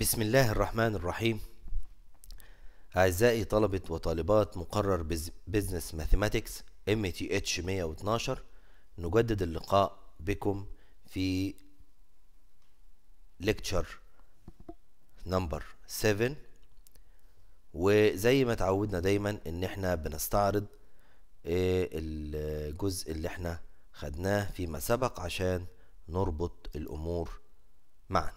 بسم الله الرحمن الرحيم أعزائي طلبة وطالبات مقرر بزنس ماثيماتكس MTH 112 نجدد اللقاء بكم في ليكتشر نمبر 7 وزي ما تعودنا دايما ان احنا بنستعرض آه، الجزء اللي احنا خدناه فيما سبق عشان نربط الامور معا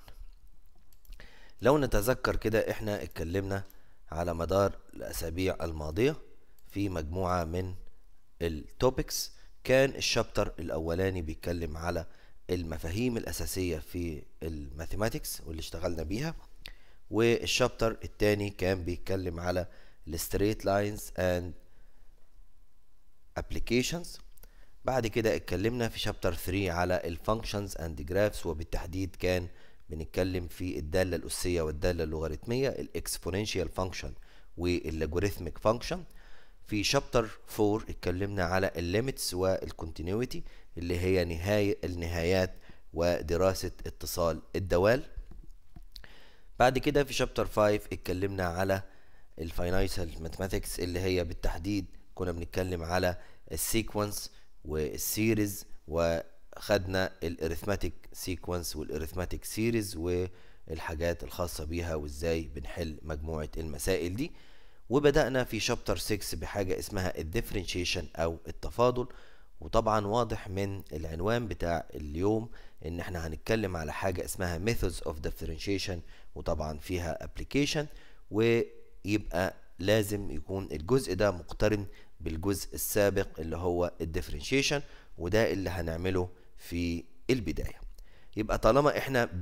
لو نتذكر كده احنا اتكلمنا على مدار الاسابيع الماضيه في مجموعه من التوبكس كان الشابتر الاولاني بيتكلم على المفاهيم الاساسيه في الماثيماتكس واللي اشتغلنا بيها والشابتر الثاني كان بيتكلم على الستريت لاينز اند ابلكيشنز بعد كده اتكلمنا في شابتر 3 على الفانكشنز اند جرافس وبالتحديد كان بنتكلم في الدالة الأسية والدالة اللوغاريتمية الإكسبوننشال فانكشن واللوغاريتميك فانكشن في شابتر 4 اتكلمنا على الليميتس والكونتينيوتي اللي هي نهاية النهايات ودراسة اتصال الدوال بعد كده في شابتر 5 اتكلمنا على الفاينانشال ماثماتكس اللي هي بالتحديد كنا بنتكلم على السيكونس والسيريز و خدنا الارثماتيك سيكونس والارثماتيك سيريز والحاجات الخاصه بيها وازاي بنحل مجموعه المسائل دي وبدانا في شابتر 6 بحاجه اسمها الديفرنشيشن او التفاضل وطبعا واضح من العنوان بتاع اليوم ان احنا هنتكلم على حاجه اسمها methods of differentiation وطبعا فيها application ويبقى لازم يكون الجزء ده مقترن بالجزء السابق اللي هو الديفرنشيشن وده اللي هنعمله في البداية يبقى طالما احنا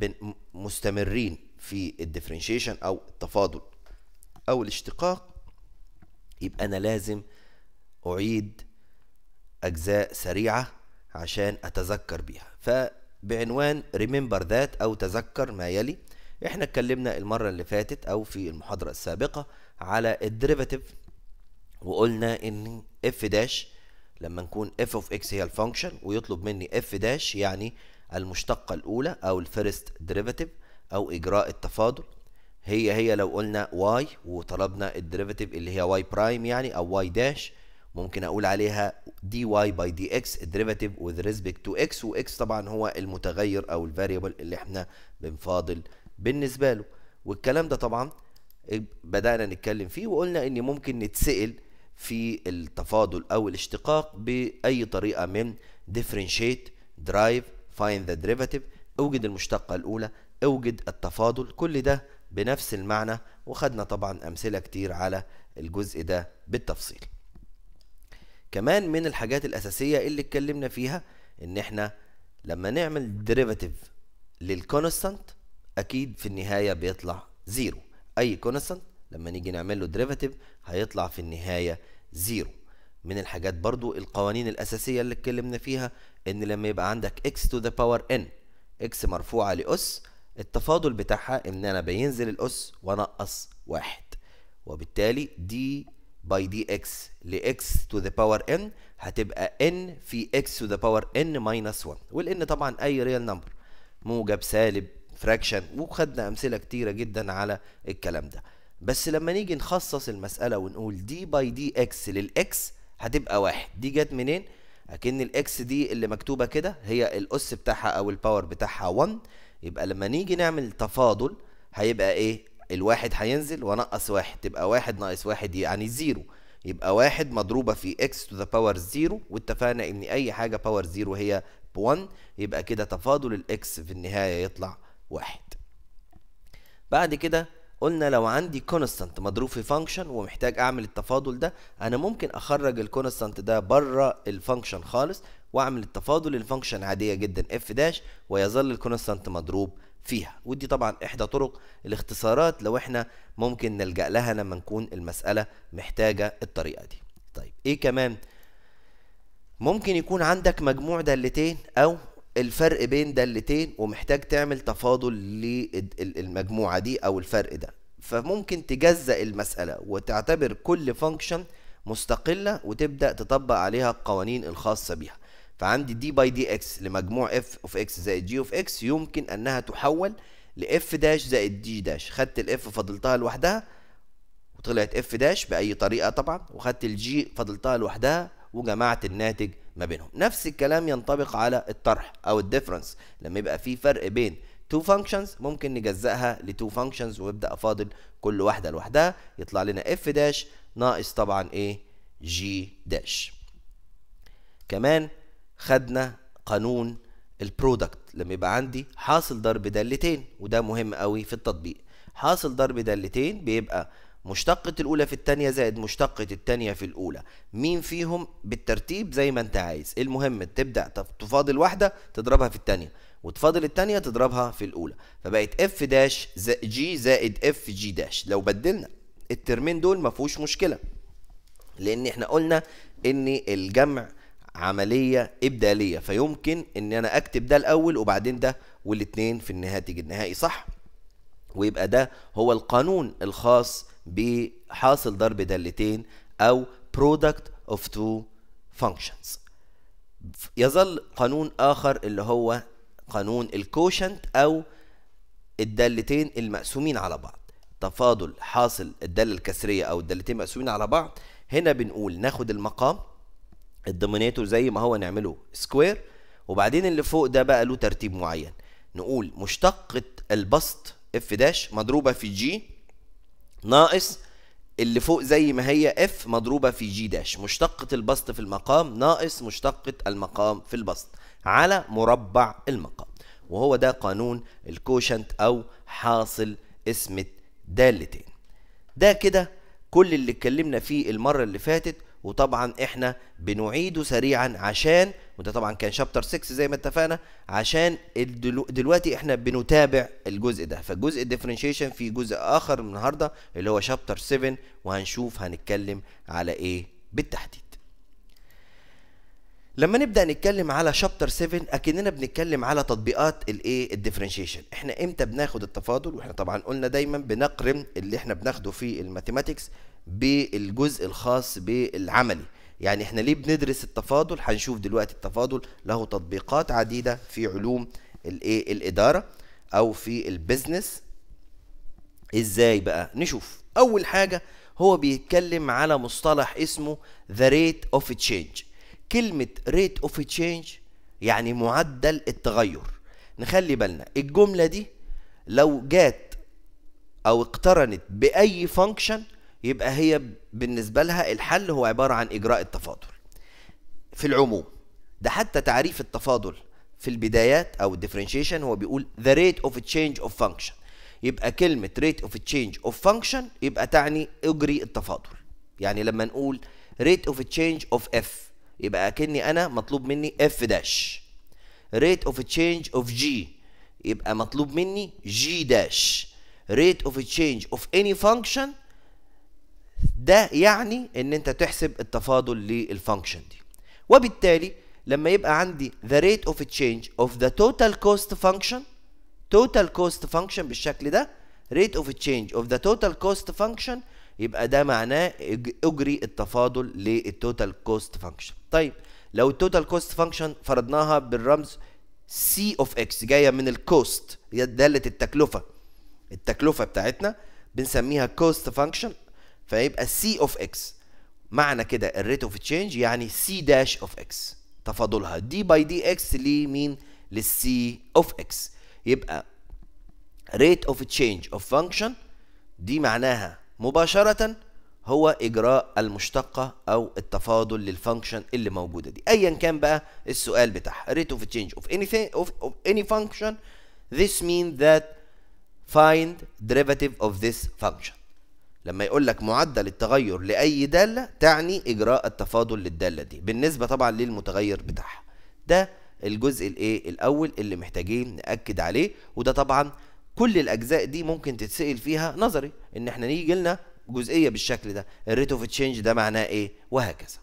مستمرين في الديفرنشيشن او التفاضل او الاشتقاق يبقى انا لازم اعيد اجزاء سريعة عشان اتذكر بيها فبعنوان remember that او تذكر ما يلي احنا اتكلمنا المرة اللي فاتت او في المحاضرة السابقة على الديريفاتيف وقلنا ان اف داش لما نكون اف اوف اكس هي الفانكشن ويطلب مني اف داش يعني المشتقة الأولى أو الفيرست ديريفاتيف أو إجراء التفاضل هي هي لو قلنا واي وطلبنا الديريفاتيف اللي هي واي برايم يعني أو واي داش ممكن أقول عليها دي واي باي دي اكس الديريفاتيف وذ ريسبكت تو اكس واكس طبعا هو المتغير أو الفاريبل اللي احنا بنفاضل بالنسبة له والكلام ده طبعا بدأنا نتكلم فيه وقلنا إن ممكن نتسأل في التفاضل أو الاشتقاق بأي طريقة من differentiate drive find the derivative اوجد المشتقة الأولى اوجد التفاضل كل ده بنفس المعنى وخدنا طبعا أمثلة كتير على الجزء ده بالتفصيل كمان من الحاجات الأساسية اللي اتكلمنا فيها إن إحنا لما نعمل ديريفاتيف للكونستانت أكيد في النهاية بيطلع زيرو أي كونستانت لما نيجي نعمل له ديريفاتيف هيطلع في النهايه زيرو من الحاجات برضو القوانين الاساسيه اللي اتكلمنا فيها ان لما يبقى عندك x to the power n x مرفوعه لاس التفاضل بتاعها ان انا بينزل الاس وانقص واحد وبالتالي دي باي دي اكس لاكس تو ذا باور ان هتبقى ان في اكس تو ذا باور ان ماينس 1 والان طبعا اي ريال نمبر موجب سالب فراكشن وخدنا امثله كتيره جدا على الكلام ده بس لما نيجي نخصص المسألة ونقول دي باي دي اكس للإكس هتبقى واحد دي جت منين؟ أكن الإكس دي اللي مكتوبة كده هي الأس بتاعها أو الباور بتاعها 1 يبقى لما نيجي نعمل تفاضل هيبقى إيه؟ الواحد هينزل ونقص واحد تبقى واحد ناقص واحد يعني زيرو يبقى واحد مضروبة في اكس تو ذا باور زيرو واتفقنا ان اي حاجة باور زيرو هي 1 يبقى كده تفاضل الاكس في النهاية يطلع واحد بعد كده قلنا لو عندي كونستانت مضروب في فانكشن ومحتاج اعمل التفاضل ده انا ممكن اخرج الكونستانت ده بره الفانكشن خالص واعمل التفاضل الفانكشن عاديه جدا اف داش ويظل الكونستانت مضروب فيها ودي طبعا احدى طرق الاختصارات لو احنا ممكن نلجا لها لما نكون المساله محتاجه الطريقه دي طيب ايه كمان ممكن يكون عندك مجموع دالتين او الفرق بين دالتين ومحتاج تعمل تفاضل للمجموعة دي أو الفرق ده فممكن تجزأ المسألة وتعتبر كل فانكشن مستقلة وتبدأ تطبق عليها القوانين الخاصة بيها فعندي دي باي دي اكس لمجموع اف اوف اكس زائد جي اوف اكس يمكن انها تحول لاف داش زائد دي داش خدت الاف فضلتها لوحدها وطلعت اف داش باي طريقه طبعا وخدت الجي فضلتها لوحدها وجمعت الناتج ما بينهم نفس الكلام ينطبق على الطرح او الديفرنس لما يبقى في فرق بين تو فانكشنز ممكن نجزأها لتو فانكشنز وابدا افاضل كل واحده لوحدها يطلع لنا اف داش ناقص طبعا ايه جي داش كمان خدنا قانون البرودكت لما يبقى عندي حاصل ضرب دالتين وده مهم قوي في التطبيق حاصل ضرب دالتين بيبقى مشتقة الأولى في التانية زائد مشتقة التانية في الأولى مين فيهم بالترتيب زي ما أنت عايز المهم تبدأ تفاضل واحدة تضربها في التانية وتفاضل التانية تضربها في الأولى فبقت اف داش جي زائد اف جي داش لو بدلنا الترمين دول ما فيهوش مشكلة لأن احنا قلنا إن الجمع عملية إبدالية فيمكن إن أنا أكتب ده الأول وبعدين ده والاتنين في النهاية تيجي النهائي صح ويبقى ده هو القانون الخاص بحاصل ضرب دالتين أو product of two functions يظل قانون آخر اللي هو قانون الكوشنت أو الدالتين المقسومين على بعض تفاضل حاصل الدالة الكسرية أو الدالتين مقسومين على بعض هنا بنقول ناخد المقام الدومينيتور زي ما هو نعمله سكوير وبعدين اللي فوق ده بقى له ترتيب معين نقول مشتقة البسط اف داش مضروبة في جي ناقص اللي فوق زي ما هي اف مضروبة في جي داش مشتقة البسط في المقام ناقص مشتقة المقام في البسط على مربع المقام وهو ده قانون الكوشنت أو حاصل اسم دالتين ده كده كل اللي اتكلمنا فيه المرة اللي فاتت وطبعا احنا بنعيده سريعا عشان وده طبعا كان شابتر 6 زي ما اتفقنا عشان دلوقتي احنا بنتابع الجزء ده فالجزء الديفرنشيشن في جزء اخر النهارده اللي هو شابتر 7 وهنشوف هنتكلم على ايه بالتحديد لما نبدا نتكلم على شابتر 7 اكننا بنتكلم على تطبيقات الايه الديفرنشيشن احنا امتى بناخد التفاضل واحنا طبعا قلنا دايما بنقرن اللي احنا بناخده في الماثيماتكس بالجزء الخاص بالعملي يعني احنا ليه بندرس التفاضل هنشوف دلوقتي التفاضل له تطبيقات عديده في علوم إيه، الاداره او في البيزنس ازاي بقى نشوف اول حاجه هو بيتكلم على مصطلح اسمه ذا ريت اوف تشينج كلمه ريت اوف تشينج يعني معدل التغير نخلي بالنا الجمله دي لو جات او اقترنت باي فانكشن يبقى هي بالنسبه لها الحل هو عباره عن اجراء التفاضل في العموم ده حتى تعريف التفاضل في البدايات او الديفرنشيشن هو بيقول the rate of change of function يبقى كلمه rate of change of function يبقى تعني اجري التفاضل يعني لما نقول rate of change of f يبقى اكني انا مطلوب مني f داش rate of change of g يبقى مطلوب مني g داش rate of change of any function ده يعني ان انت تحسب التفاضل للفانكشن دي وبالتالي لما يبقى عندي the rate of change of the total cost function total cost function بالشكل ده rate of change of the total cost function يبقى ده معناه اجري التفاضل للتوتال كوست فانكشن طيب لو التوتال كوست فانكشن فرضناها بالرمز سي اوف اكس جايه من الكوست هي داله التكلفه التكلفه بتاعتنا بنسميها كوست فانكشن فيبقى سي اوف اكس معنى كده الريت اوف تشينج يعني سي داش اوف اكس تفاضلها دي باي دي اكس لمين للسي اوف اكس يبقى ريت اوف تشينج اوف فانكشن دي معناها مباشرة هو إجراء المشتقة أو التفاضل للفانكشن اللي موجودة دي أيا كان بقى السؤال بتاعها rate of change of اني of, of any function this means that find derivative of this function لما يقول لك معدل التغير لأي دالة تعني إجراء التفاضل للدالة دي بالنسبة طبعا للمتغير بتاعها ده الجزء الايه الأول اللي محتاجين نأكد عليه وده طبعا كل الأجزاء دي ممكن تتسأل فيها نظري إن احنا نيجي لنا جزئية بالشكل ده الريت اوف تشينج ده معناه ايه وهكذا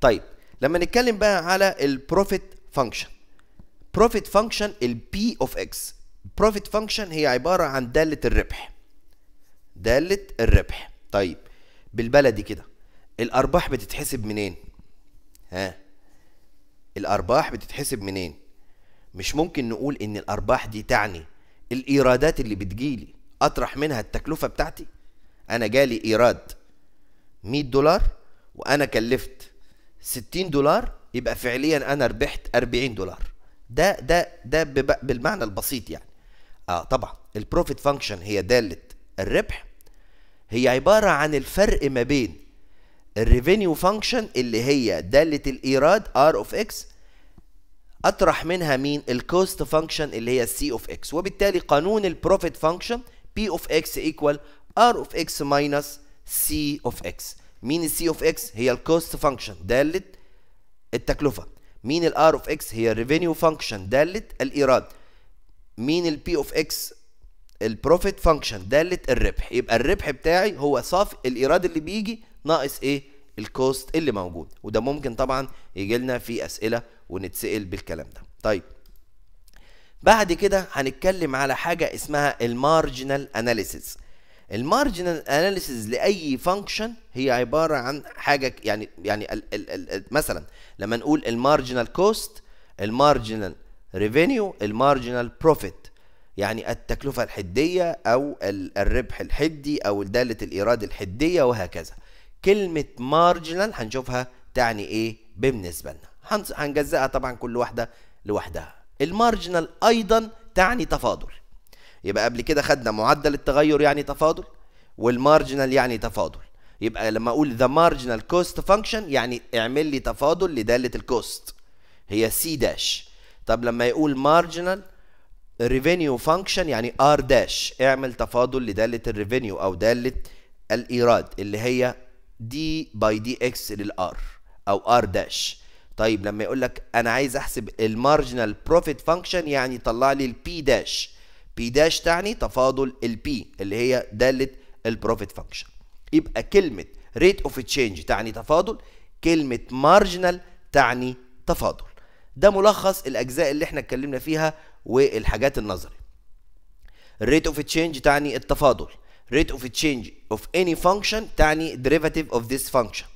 طيب لما نتكلم بقى على البروفيت فانكشن بروفيت فانكشن البي اوف اكس بروفيت فانكشن هي عبارة عن دالة الربح دالة الربح طيب بالبلدي كده الأرباح بتتحسب منين؟ ها الأرباح بتتحسب منين؟ مش ممكن نقول إن الأرباح دي تعني الإيرادات اللي بتجيلي أطرح منها التكلفة بتاعتي أنا جالي إيراد 100 دولار وأنا كلفت 60 دولار يبقى فعليا أنا ربحت 40 دولار ده ده ده بالمعنى البسيط يعني اه طبعا البروفيت فانكشن هي داله الربح هي عبارة عن الفرق ما بين الريفينيو فانكشن اللي هي دالة الإيراد R of X أطرح منها مين الكوست فانكشن اللي هي C of X وبالتالي قانون البروفيت فانكشن P of X equal R of X minus C of X مين السي اوف اكس هي الكوست فانكشن داله التكلفه مين الار اوف اكس هي الريفينيو فانكشن داله الايراد مين البي اوف اكس البروفيت فانكشن داله الربح يبقى الربح بتاعي هو صافي الايراد اللي بيجي ناقص ايه الكوست اللي موجود وده ممكن طبعا يجي لنا في اسئله ونتسال بالكلام ده طيب بعد كده هنتكلم على حاجه اسمها المارجنال اناليسيز المارجنال اناليسيز لاي فانكشن هي عباره عن حاجه يعني يعني ال ال ال مثلا لما نقول المارجنال كوست المارجنال ريفينيو المارجنال بروفيت يعني التكلفة الحدية أو الربح الحدي أو دالة الإيراد الحدية وهكذا كلمة مارجنال هنشوفها تعني إيه بالنسبة لنا هنجزئها طبعا كل واحدة لوحدها المارجنال أيضا تعني تفاضل يبقى قبل كده خدنا معدل التغير يعني تفاضل والمارجنال يعني تفاضل يبقى لما اقول ذا مارجنال كوست فانكشن يعني اعمل لي تفاضل لداله الكوست هي سي داش طب لما يقول مارجنال ريفينيو فانكشن يعني ار داش اعمل تفاضل لدالة الريفينيو او دالة الايراد اللي هي دي باي دي اكس للار او ار داش طيب لما يقول لك انا عايز احسب المارجنال بروفيت فانكشن يعني طلع لي البي داش بي داش تعني تفاضل البي اللي هي دالة البروفيت فانكشن يبقى كلمة ريت اوف تشينج تعني تفاضل كلمة مارجنال تعني تفاضل ده ملخص الاجزاء اللي احنا اتكلمنا فيها والحاجات النظري rate of change تعني التفاضل rate of change of any function تعني derivative of this function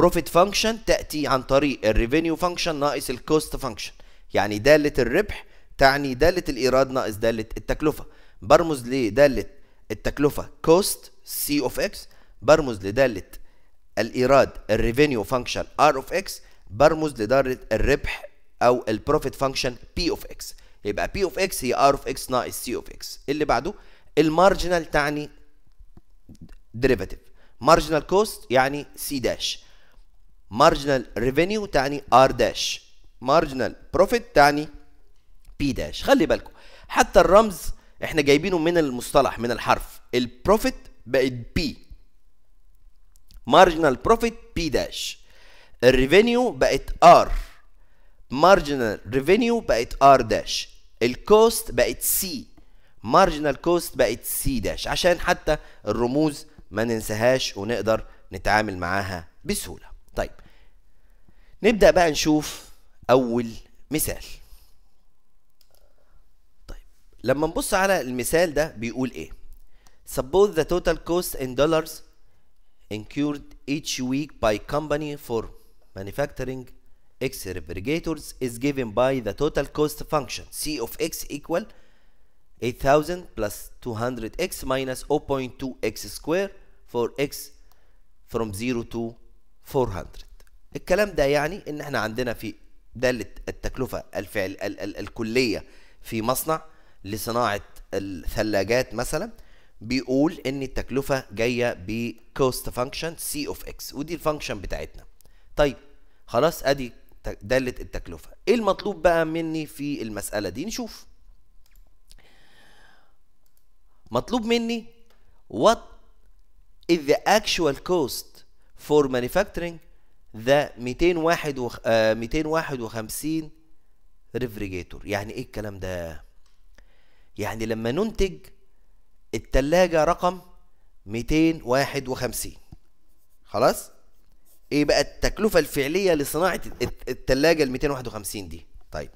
profit function تأتي عن طريق الريفينيو function ناقص الكوست function يعني دالة الربح تعني دالة الإيراد ناقص دالة التكلفة برمز لدالة التكلفة cost C of X برمز لدالة الإيراد الريفينيو function R of X برمز لدالة الربح أو البروفيت function P of X يبقى بي اوف اكس هي ار اوف اكس ناقص سي اوف اكس اللي بعده المارجنال تعني ديريفاتيف مارجنال كوست يعني سي داش مارجنال ريفينيو تعني ار داش مارجنال بروفيت تعني بي داش خلي بالكم حتى الرمز احنا جايبينه من المصطلح من الحرف البروفيت بقت بي مارجنال بروفيت بي داش الريفينيو بقت ار مارجنال ريفينيو بقت ار داش الكوست بقت سي مارجنال كوست بقت سي داش عشان حتى الرموز ما ننساهاش ونقدر نتعامل معاها بسهوله طيب نبدا بقى نشوف اول مثال طيب لما نبص على المثال ده بيقول ايه suppose the total cost in dollars incurred each week by company for manufacturing x refrigerators is given by the total cost function C of x equal 8000 plus 200x minus 0.2x square for x from 0 to 400 الكلام ده يعني ان احنا عندنا في دالة التكلفة الفعل ال ال الكلية في مصنع لصناعة الثلاجات مثلا بيقول ان التكلفة جاية ب cost function c of x ودي الفانكشن بتاعتنا طيب خلاص ادي دالة التكلفة ايه المطلوب بقى مني في المسألة دي نشوف مطلوب مني what is the actual cost for manufacturing the 251 ريفريجيتور آه، يعني ايه الكلام ده يعني لما ننتج التلاجة رقم 251 خلاص ايه بقى التكلفه الفعليه لصناعه الثلاجه ال 251 دي طيب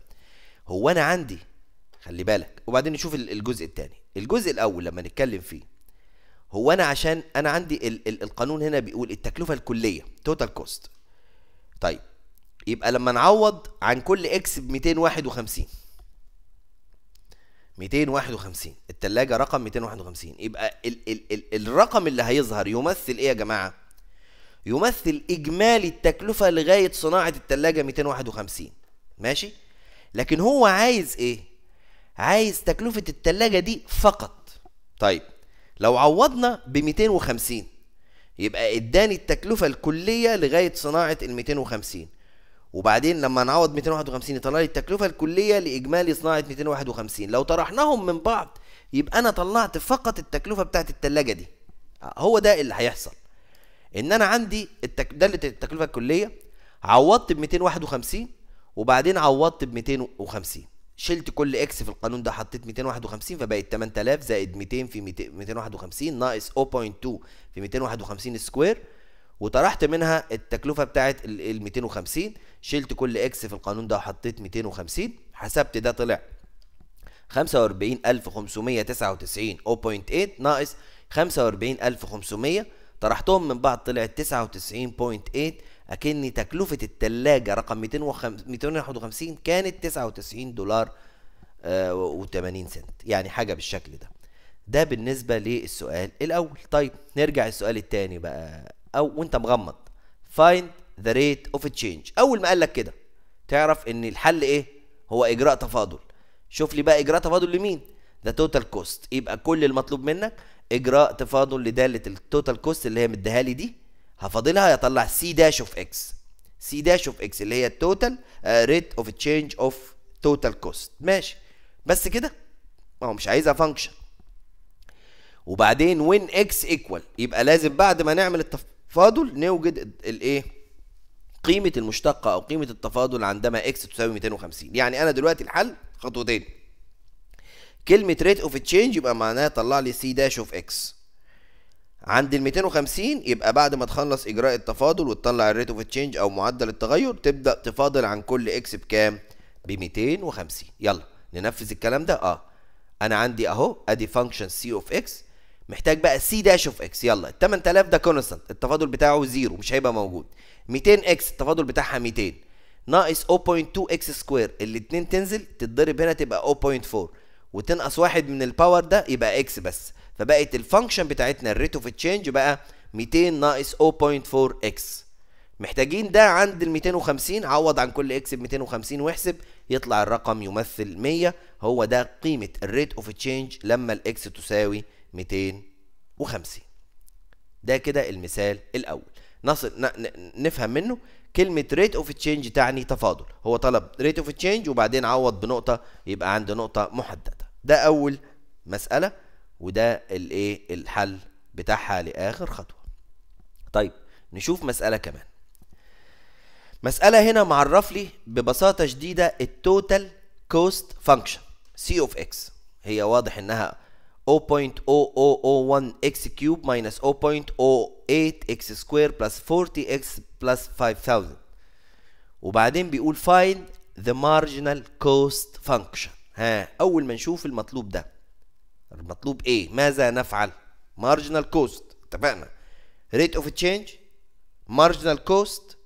هو انا عندي خلي بالك وبعدين نشوف الجزء الثاني الجزء الاول لما نتكلم فيه هو انا عشان انا عندي ال ال القانون هنا بيقول التكلفه الكليه توتال كوست طيب يبقى لما نعوض عن كل اكس ب 251 251 الثلاجه رقم 251 يبقى ال ال ال الرقم اللي هيظهر يمثل ايه يا جماعه يمثل اجمالي التكلفه لغايه صناعه الثلاجه 251 ماشي لكن هو عايز ايه عايز تكلفه الثلاجه دي فقط طيب لو عوضنا ب 250 يبقى اداني التكلفه الكليه لغايه صناعه ال 250 وبعدين لما نعوض 251 يطلع لي التكلفه الكليه لاجمالي صناعه 251 لو طرحناهم من بعض يبقى انا طلعت فقط التكلفه بتاعت التلاجة دي هو ده اللي هيحصل ان انا عندي التك... ده التكلفه الكليه عوضت ب 251 وبعدين عوضت ب 250 شلت كل اكس في القانون ده حطيت 251 فبقت 8000 زائد 200 في 251 ناقص 0.2 في 251 سكوير وطرحت منها التكلفه بتاعه ال 250 شلت كل اكس في القانون ده وحطيت 250 حسبت ده طلع 45599 0.8 ناقص 45500 طرحتهم من بعض طلعت 99.8 أكن تكلفة التلاجة رقم 251 كانت 99 دولار آه، و80 سنت يعني حاجة بالشكل ده ده بالنسبة للسؤال الأول طيب نرجع السؤال الثاني بقى أو وأنت مغمض find the rate of change أول ما قال لك كده تعرف إن الحل إيه هو إجراء تفاضل شوف لي بقى إجراء تفاضل لمين ده توتال كوست يبقى كل المطلوب منك اجراء تفاضل لداله التوتال كوست اللي هي مديها لي دي هفاضلها يطلع سي داش اوف اكس سي داش اوف اكس اللي هي التوتال ريت اوف تشينج اوف توتال كوست ماشي بس كده ما هو مش عايزها فانكشن وبعدين وين اكس ايكوال يبقى لازم بعد ما نعمل التفاضل نوجد الايه قيمه المشتقه او قيمه التفاضل عندما اكس تساوي 250 يعني انا دلوقتي الحل خطوتين كلمة ريت اوف تشينج يبقى معناها طلع لي سي داش اوف اكس عند ال 250 يبقى بعد ما تخلص اجراء التفاضل وتطلع الريت اوف تشينج او معدل التغير تبدا تفاضل عن كل اكس بكام ب 250 يلا ننفذ الكلام ده اه انا عندي اهو ادي فانكشن سي اوف اكس محتاج بقى سي داش اوف اكس يلا ال 8000 ده كونستنت التفاضل بتاعه زيرو مش هيبقى موجود 200 اكس التفاضل بتاعها 200 ناقص 0.2 اكس سكوير الاتنين تنزل تتضرب هنا تبقى 0.4 وتنقص واحد من الباور ده يبقى اكس بس فبقت الفانكشن بتاعتنا الريت اوف تشينج بقى 200 ناقص 0.4 اكس محتاجين ده عند ال 250 عوض عن كل اكس ب 250 واحسب يطلع الرقم يمثل 100 هو ده قيمة الريت اوف تشينج لما الاكس تساوي 250 ده كده المثال الاول نصل نفهم منه كلمة ريت اوف تشينج تعني تفاضل هو طلب ريت اوف تشينج وبعدين عوض بنقطة يبقى عند نقطة محددة ده اول مساله وده الايه الحل بتاعها لاخر خطوه طيب نشوف مساله كمان مساله هنا معرف لي ببساطه شديده التوتال كوست فانكشن سي اوف اكس هي واضح انها 0.0001 x كيوب ماينس 0.08 x سكوير بلس 40 x بلس 5000 وبعدين بيقول find the marginal cost function ها اول ما نشوف المطلوب ده المطلوب ايه ماذا نفعل مارجنال كوست اتفقنا ريت اوف تشينج مارجنال كوست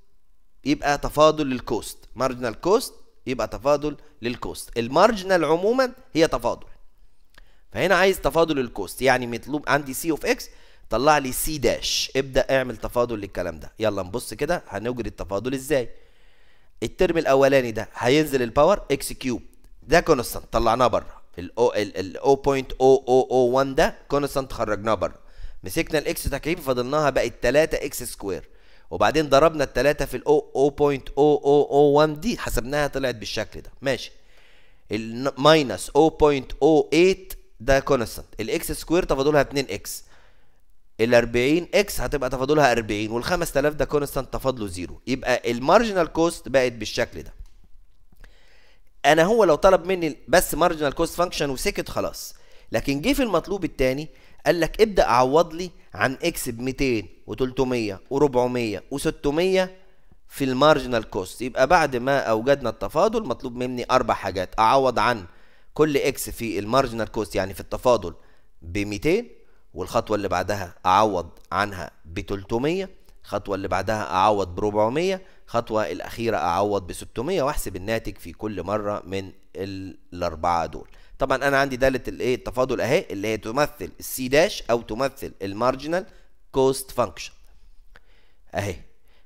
يبقى تفاضل للكوست مارجنال كوست يبقى تفاضل للكوست المارجنال عموما هي تفاضل فهنا عايز تفاضل الكوست يعني مطلوب عندي سي اوف اكس طلع لي سي داش ابدا اعمل تفاضل للكلام ده يلا نبص كده هنجري التفاضل ازاي الترم الاولاني ده هينزل الباور اكس كيوب ده كونستانت طلعناه بره ال 0.0001 ده كونستانت خرجناه بره مسكنا الاكس تكعيب فضلناها بقت 3 اكس سكوير وبعدين ضربنا 3 في ال 0.0001 دي حسبناها طلعت بالشكل ده ماشي ماينس 0.08 ده كونستانت الاكس سكوير تفاضلها 2 اكس ال 40 اكس هتبقى تفاضلها 40 وال 5000 ده كونستانت تفاضله زيرو يبقى المارجنال كوست بقت بالشكل ده انا هو لو طلب مني بس مارجنال كوست فانكشن وسكت خلاص لكن جه في المطلوب الثاني قال لك ابدا اعوض لي عن اكس ب 200 و300 و400 و600 في المارجنال كوست يبقى بعد ما اوجدنا التفاضل مطلوب مني اربع حاجات اعوض عن كل اكس في المارجنال كوست يعني في التفاضل ب 200 والخطوه اللي بعدها اعوض عنها ب 300 الخطوه اللي بعدها اعوض ب 400 الخطوة الأخيرة أعوض ب 600 وأحسب الناتج في كل مرة من الأربعة دول طبعا أنا عندي دالة الإيه التفاضل أهي اللي هي تمثل السي داش أو تمثل المارجنال كوست فانكشن أهي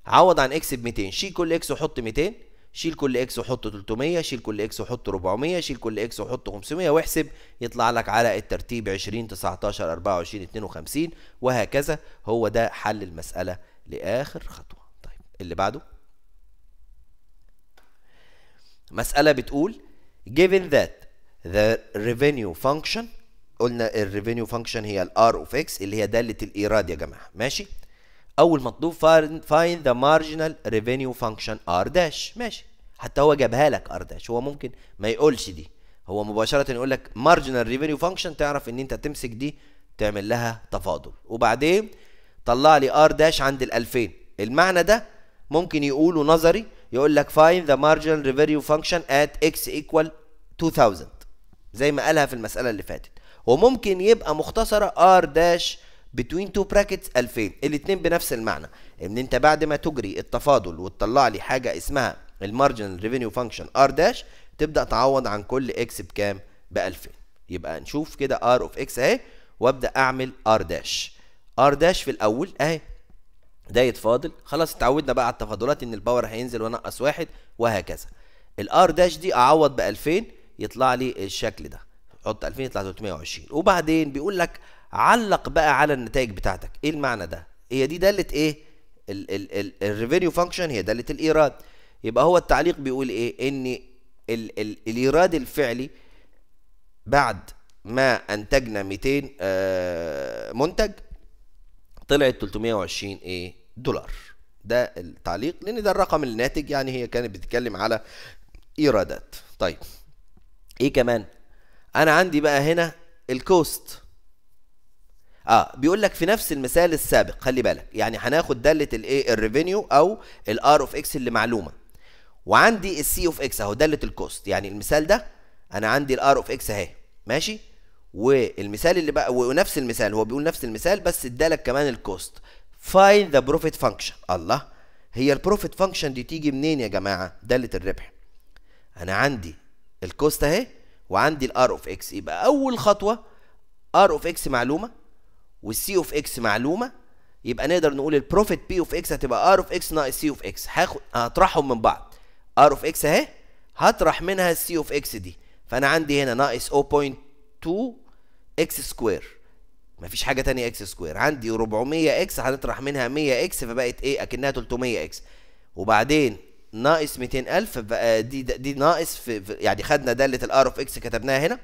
عوض عن إكس ب 200 شيل كل إكس وحط 200 شيل كل اكس وحط 300 شيل كل اكس وحط 400 شيل كل اكس وحط 500 واحسب يطلع لك على الترتيب 20 19 24 52 وهكذا هو ده حل المسألة لآخر خطوة طيب اللي بعده مسألة بتقول given that the revenue function قلنا ال revenue function هي الار اوف اكس اللي هي داله الايراد يا جماعه ماشي اول مطلوب فاين ذا marginal revenue function ار داش ماشي حتى هو جابها لك ار داش هو ممكن ما يقولش دي هو مباشره يقول لك marginal revenue function تعرف ان انت تمسك دي تعمل لها تفاضل وبعدين طلع لي ار داش عند ال 2000 المعنى ده ممكن يقوله نظري يقول لك find the مارجن revenue function at x equal 2000 زي ما قالها في المسألة اللي فاتت وممكن يبقى مختصرة r داش between two brackets 2000 الاتنين بنفس المعنى ان انت بعد ما تجري التفاضل وتطلع لي حاجة اسمها المارجن ريفينيو فانكشن ار داش تبدأ تعوض عن كل اكس بكام ب 2000 يبقى نشوف كده ار اوف اكس اهي وابدأ اعمل ار داش ار داش في الاول اهي دايت فاضل خلاص اتعودنا بقى على التفاضلات ان الباور هينزل ونقص واحد وهكذا الار داش دي اعوض ب 2000 يطلع لي الشكل ده حط 2000 يطلع 320 وبعدين بيقول لك علق بقى على النتائج بتاعتك ايه المعنى ده هي دي داله ايه الريفينيو فانكشن هي داله الايراد يبقى هو التعليق بيقول ايه ان الـ الـ الايراد الفعلي بعد ما انتجنا 200 آه، منتج طلعت 320 ايه دولار ده التعليق لان ده الرقم الناتج يعني هي كانت بتتكلم على ايرادات طيب ايه كمان انا عندي بقى هنا الكوست اه بيقول لك في نفس المثال السابق خلي بالك يعني هناخد داله الايه الريفينيو او الار اوف اكس اللي معلومه وعندي السي اوف اكس اهو داله الكوست يعني المثال ده انا عندي الار اوف اكس اهي ماشي والمثال اللي بقى ونفس المثال هو بيقول نفس المثال بس ادالك كمان الكوست فاين ذا بروفيت فانكشن الله هي البروفيت فانكشن دي تيجي منين يا جماعه داله الربح انا عندي الكوست اهي وعندي الار اوف اكس يبقى اول خطوه ار اوف اكس معلومه والسي اوف اكس معلومه يبقى نقدر نقول البروفيت بي اوف اكس هتبقى ار اوف اكس ناقص سي اوف اكس هاخد هطرحهم من بعض ار اوف اكس اهي هطرح منها السي اوف اكس دي فانا عندي هنا ناقص 0.2 اكس سكوير مفيش حاجه تانية اكس سكوير عندي 400 اكس هنطرح منها 100 اكس فبقت ايه اكنها 300 اكس وبعدين ناقص 200000 دي دي ناقص في يعني خدنا داله الار اوف اكس كتبناها هنا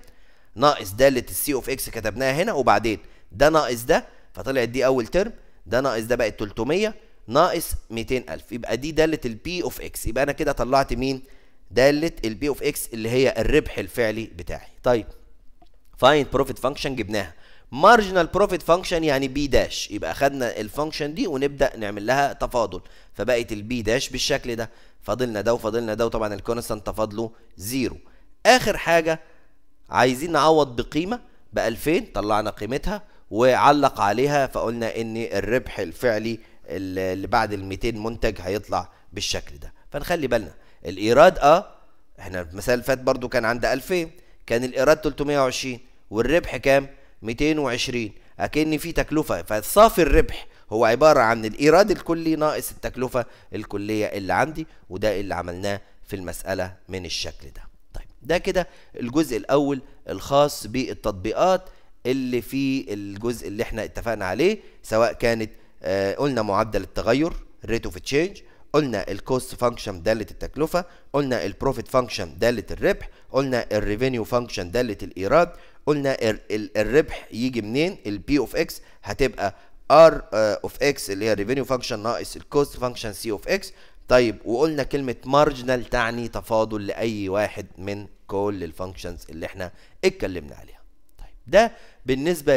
ناقص داله السي اوف اكس كتبناها هنا وبعدين ده ناقص ده فطلعت دي اول ترم ده ناقص ده بقت 300 ناقص 200000 يبقى دي داله البي اوف اكس يبقى انا كده طلعت مين داله البي اوف اكس اللي هي الربح الفعلي بتاعي طيب فايند بروفيت فانكشن جبناها مارجنال بروفيت فانكشن يعني بي داش يبقى خدنا الفانكشن دي ونبدا نعمل لها تفاضل فبقت البي داش بالشكل ده فاضلنا ده وفاضلنا ده وطبعا الكونستانت تفاضله زيرو اخر حاجه عايزين نعوض بقيمه ب 2000 طلعنا قيمتها وعلق عليها فقلنا ان الربح الفعلي اللي بعد ال 200 منتج هيطلع بالشكل ده فنخلي بالنا الايراد اه احنا المثال اللي فات برضو كان عند 2000 كان الايراد 320 والربح كام 220 اكن في تكلفه فصافي الربح هو عباره عن الايراد الكلي ناقص التكلفه الكليه اللي عندي وده اللي عملناه في المساله من الشكل ده طيب ده كده الجزء الاول الخاص بالتطبيقات اللي في الجزء اللي احنا اتفقنا عليه سواء كانت آه قلنا معدل التغير ريت اوف تشينج قلنا الكوست فانكشن داله التكلفه قلنا البروفيت فانكشن داله الربح قلنا الريفينيو فانكشن داله الايراد قلنا الربح يجي منين البي اوف اكس هتبقى ار اوف اكس اللي هي الريفينيو فانكشن ناقص الكوست فانكشن سي اوف اكس طيب وقلنا كلمه مارجنال تعني تفاضل لاي واحد من كل الفانكشنز اللي احنا اتكلمنا عليها طيب ده بالنسبه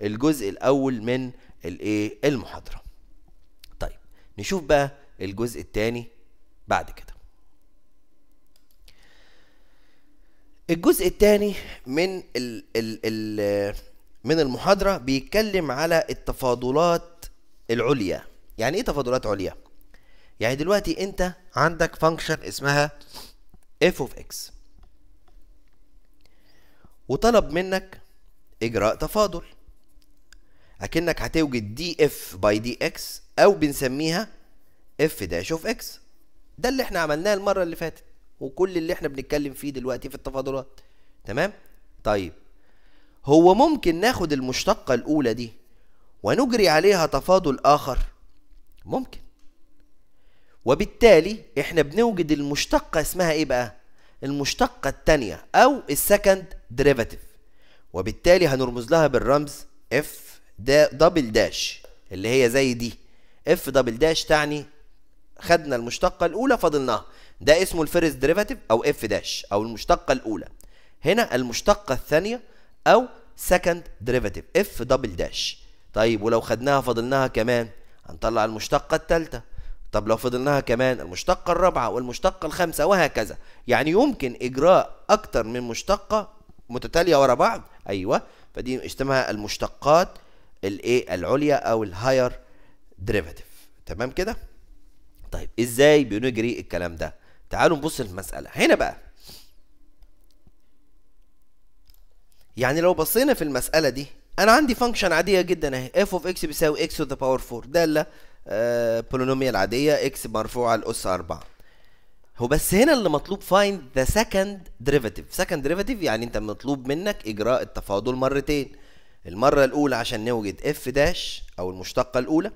للجزء الاول من الايه المحاضره طيب نشوف بقى الجزء الثاني بعد كده الجزء الثاني من الـ الـ الـ من المحاضرة بيتكلم على التفاضلات العليا يعني ايه تفاضلات عليا؟ يعني دلوقتي انت عندك فانكشن اسمها f of x وطلب منك اجراء تفاضل اكنك هتوجد دي اف باي دي اكس او بنسميها اف داش اوف اكس ده اللي احنا عملناه المره اللي فاتت وكل اللي احنا بنتكلم فيه دلوقتي في التفاضلات تمام طيب هو ممكن ناخد المشتقة الأولى دي ونجري عليها تفاضل آخر ممكن وبالتالي احنا بنوجد المشتقة اسمها ايه بقى المشتقة التانية أو السكند ديريفاتيف وبالتالي هنرمز لها بالرمز اف دا دبل داش اللي هي زي دي اف دبل داش تعني خدنا المشتقة الأولى فاضلناها ده اسمه الفيرست ديريفاتيف او اف داش او المشتقه الاولى هنا المشتقه الثانيه او سكند ديريفاتيف اف دبل داش طيب ولو خدناها فضلناها كمان هنطلع المشتقه الثالثه طب لو فضلناها كمان المشتقه الرابعه والمشتقه الخامسه وهكذا يعني يمكن اجراء اكتر من مشتقه متتاليه ورا بعض ايوه فدي اسمها المشتقات الايه العليا او الهاير ديريفاتيف تمام كده طيب ازاي بنجري الكلام ده تعالوا نبص للمسألة هنا بقى يعني لو بصينا في المسألة دي أنا عندي فانكشن عادية جدا أهي اف اوف اكس بيساوي اكس تو ذا باور 4 دالة آه العادية عادية اكس مرفوعة لأس 4 هو بس هنا اللي مطلوب فايند ذا سكند ديريفاتيف سكند ديريفاتيف يعني انت مطلوب منك اجراء التفاضل مرتين المره الاولى عشان نوجد اف داش او المشتقه الاولى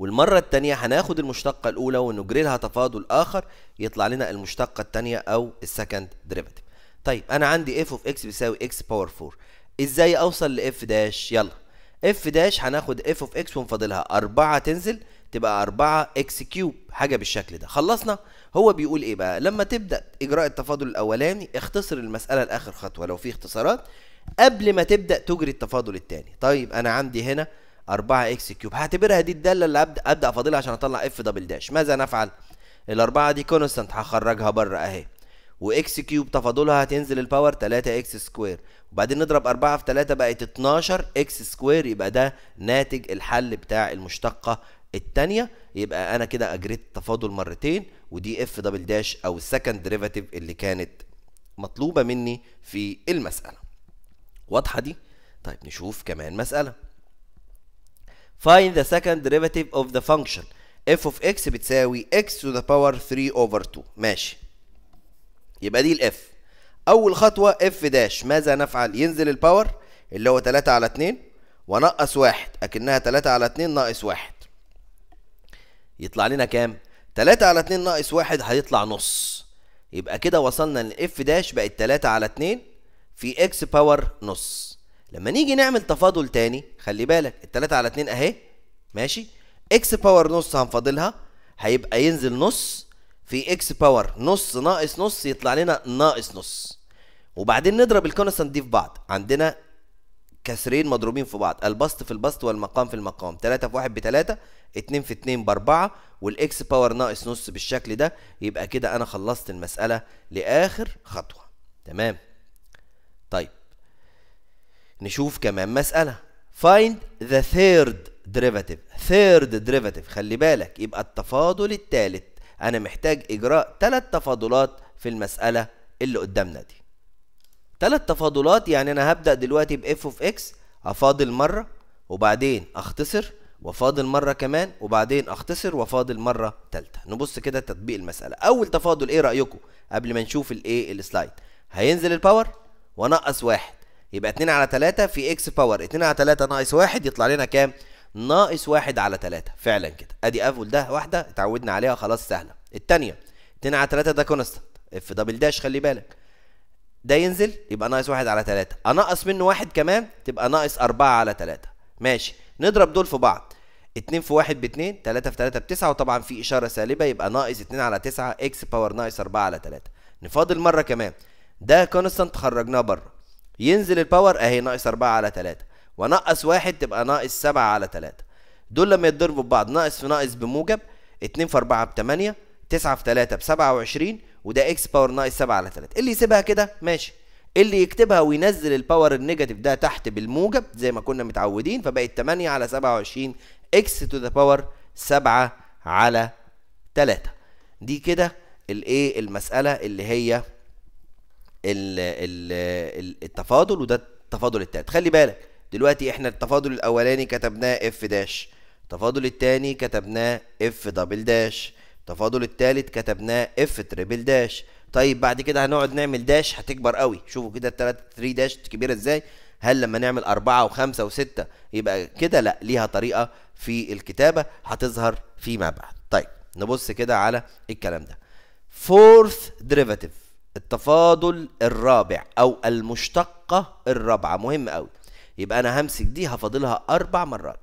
والمرة التانية هناخد المشتقة الأولى ونجري لها تفاضل آخر يطلع لنا المشتقة التانية أو السكند ديريفاتيف. طيب أنا عندي اف اوف اكس بيساوي اكس باور 4 إزاي أوصل لإف داش؟ يلا اف داش هناخد اف اوف اكس ونفاضلها 4 تنزل تبقى 4 اكس كيوب حاجة بالشكل ده. خلصنا؟ هو بيقول إيه بقى؟ لما تبدأ إجراء التفاضل الأولاني اختصر المسألة لآخر خطوة لو في اختصارات قبل ما تبدأ تجري التفاضل التاني. طيب أنا عندي هنا 4 اكس كيوب هعتبرها دي الداله اللي ابدا ابدا فاضلها عشان اطلع اف دبل داش ماذا نفعل الاربعه دي كونستانت هخرجها بره اهي واكس كيوب تفاضلها هتنزل الباور 3 اكس سكوير وبعدين نضرب 4 في 3 بقت 12 اكس سكوير يبقى ده ناتج الحل بتاع المشتقه الثانيه يبقى انا كده اجريت تفاضل مرتين ودي اف دبل داش او السكند ديريفاتيف اللي كانت مطلوبه مني في المساله واضحه دي طيب نشوف كمان مساله find the second derivative of the function f of x بتساوي x to the power 3 over 2 ماشي يبقى دي الاف اول خطوه f داش ماذا نفعل ينزل الباور اللي هو 3 على 2 ونقص 1 اكنها 3 على 2 ناقص 1 يطلع لنا كام 3 على 2 ناقص 1 هيطلع نص يبقى كده وصلنا ان f داش بقت 3 على 2 في x باور نص لما نيجي نعمل تفاضل تاني خلي بالك التلاتة على اتنين اهي ماشي اكس باور نص هنفاضلها هيبقى ينزل نص في اكس باور نص ناقص نص يطلع لنا ناقص نص وبعدين نضرب الكونستانت دي في بعض عندنا كسرين مضروبين في بعض البسط في البسط والمقام في المقام 3 في 1 ب 3 2 في 2 ب 4 والاكس باور ناقص نص بالشكل ده يبقى كده انا خلصت المساله لاخر خطوه تمام نشوف كمان مسألة find the third derivative third derivative خلي بالك يبقى التفاضل الثالث أنا محتاج إجراء ثلاث تفاضلات في المسألة اللي قدامنا دي ثلاث تفاضلات يعني أنا هبدأ دلوقتي بإف اوف إكس أفاضل مرة وبعدين أختصر وفاضل مرة كمان وبعدين أختصر وفاضل مرة تالتة نبص كده تطبيق المسألة أول تفاضل إيه رأيكم قبل ما نشوف الإيه السلايد هينزل الباور ونقص واحد يبقى 2 على 3 في اكس باور 2 على 3 ناقص 1 يطلع لنا كام؟ ناقص 1 على 3 فعلا كده ادي افول ده واحده اتعودنا عليها خلاص سهله الثانيه 2 على 3 ده كونستنت اف دبل داش خلي بالك ده ينزل يبقى ناقص 1 على 3 انقص منه 1 كمان تبقى ناقص 4 على 3 ماشي نضرب دول في بعض 2 في 1 ب 2 3 في 3 ب 9 وطبعا في اشاره سالبه يبقى ناقص 2 على 9 اكس باور ناقص 4 على 3 نفاضل مره كمان ده كونستنت خرجناه بره ينزل الباور اهي ناقص 4 على 3 ونقص 1 تبقى ناقص 7 على 3 دول لما يتضربوا ببعض ناقص في ناقص بموجب 2 في 4 ب 8 9 في 3 ب 27 وده اكس باور ناقص 7 على 3 اللي يسيبها كده ماشي اللي يكتبها وينزل الباور النيجاتيف ده تحت بالموجب زي ما كنا متعودين فبقت 8 على 27 اكس تو ذا باور 7 على 3 دي كده الايه المساله اللي هي التفاضل وده التفاضل التالت خلي بالك دلوقتي احنا التفاضل الاولاني كتبناه اف داش التفاضل التاني كتبناه اف دبل داش التفاضل التالت كتبناه اف تريبل داش طيب بعد كده هنقعد نعمل داش هتكبر قوي شوفوا كده التلاتة 3 داش كبيره ازاي هل لما نعمل أربعة وخمسة وستة يبقى كده لأ ليها طريقة في الكتابة هتظهر فيما بعد طيب نبص كده على الكلام ده fourth derivative التفاضل الرابع او المشتقة الرابعة مهم قوي يبقى انا همسك دي هفاضلها اربع مرات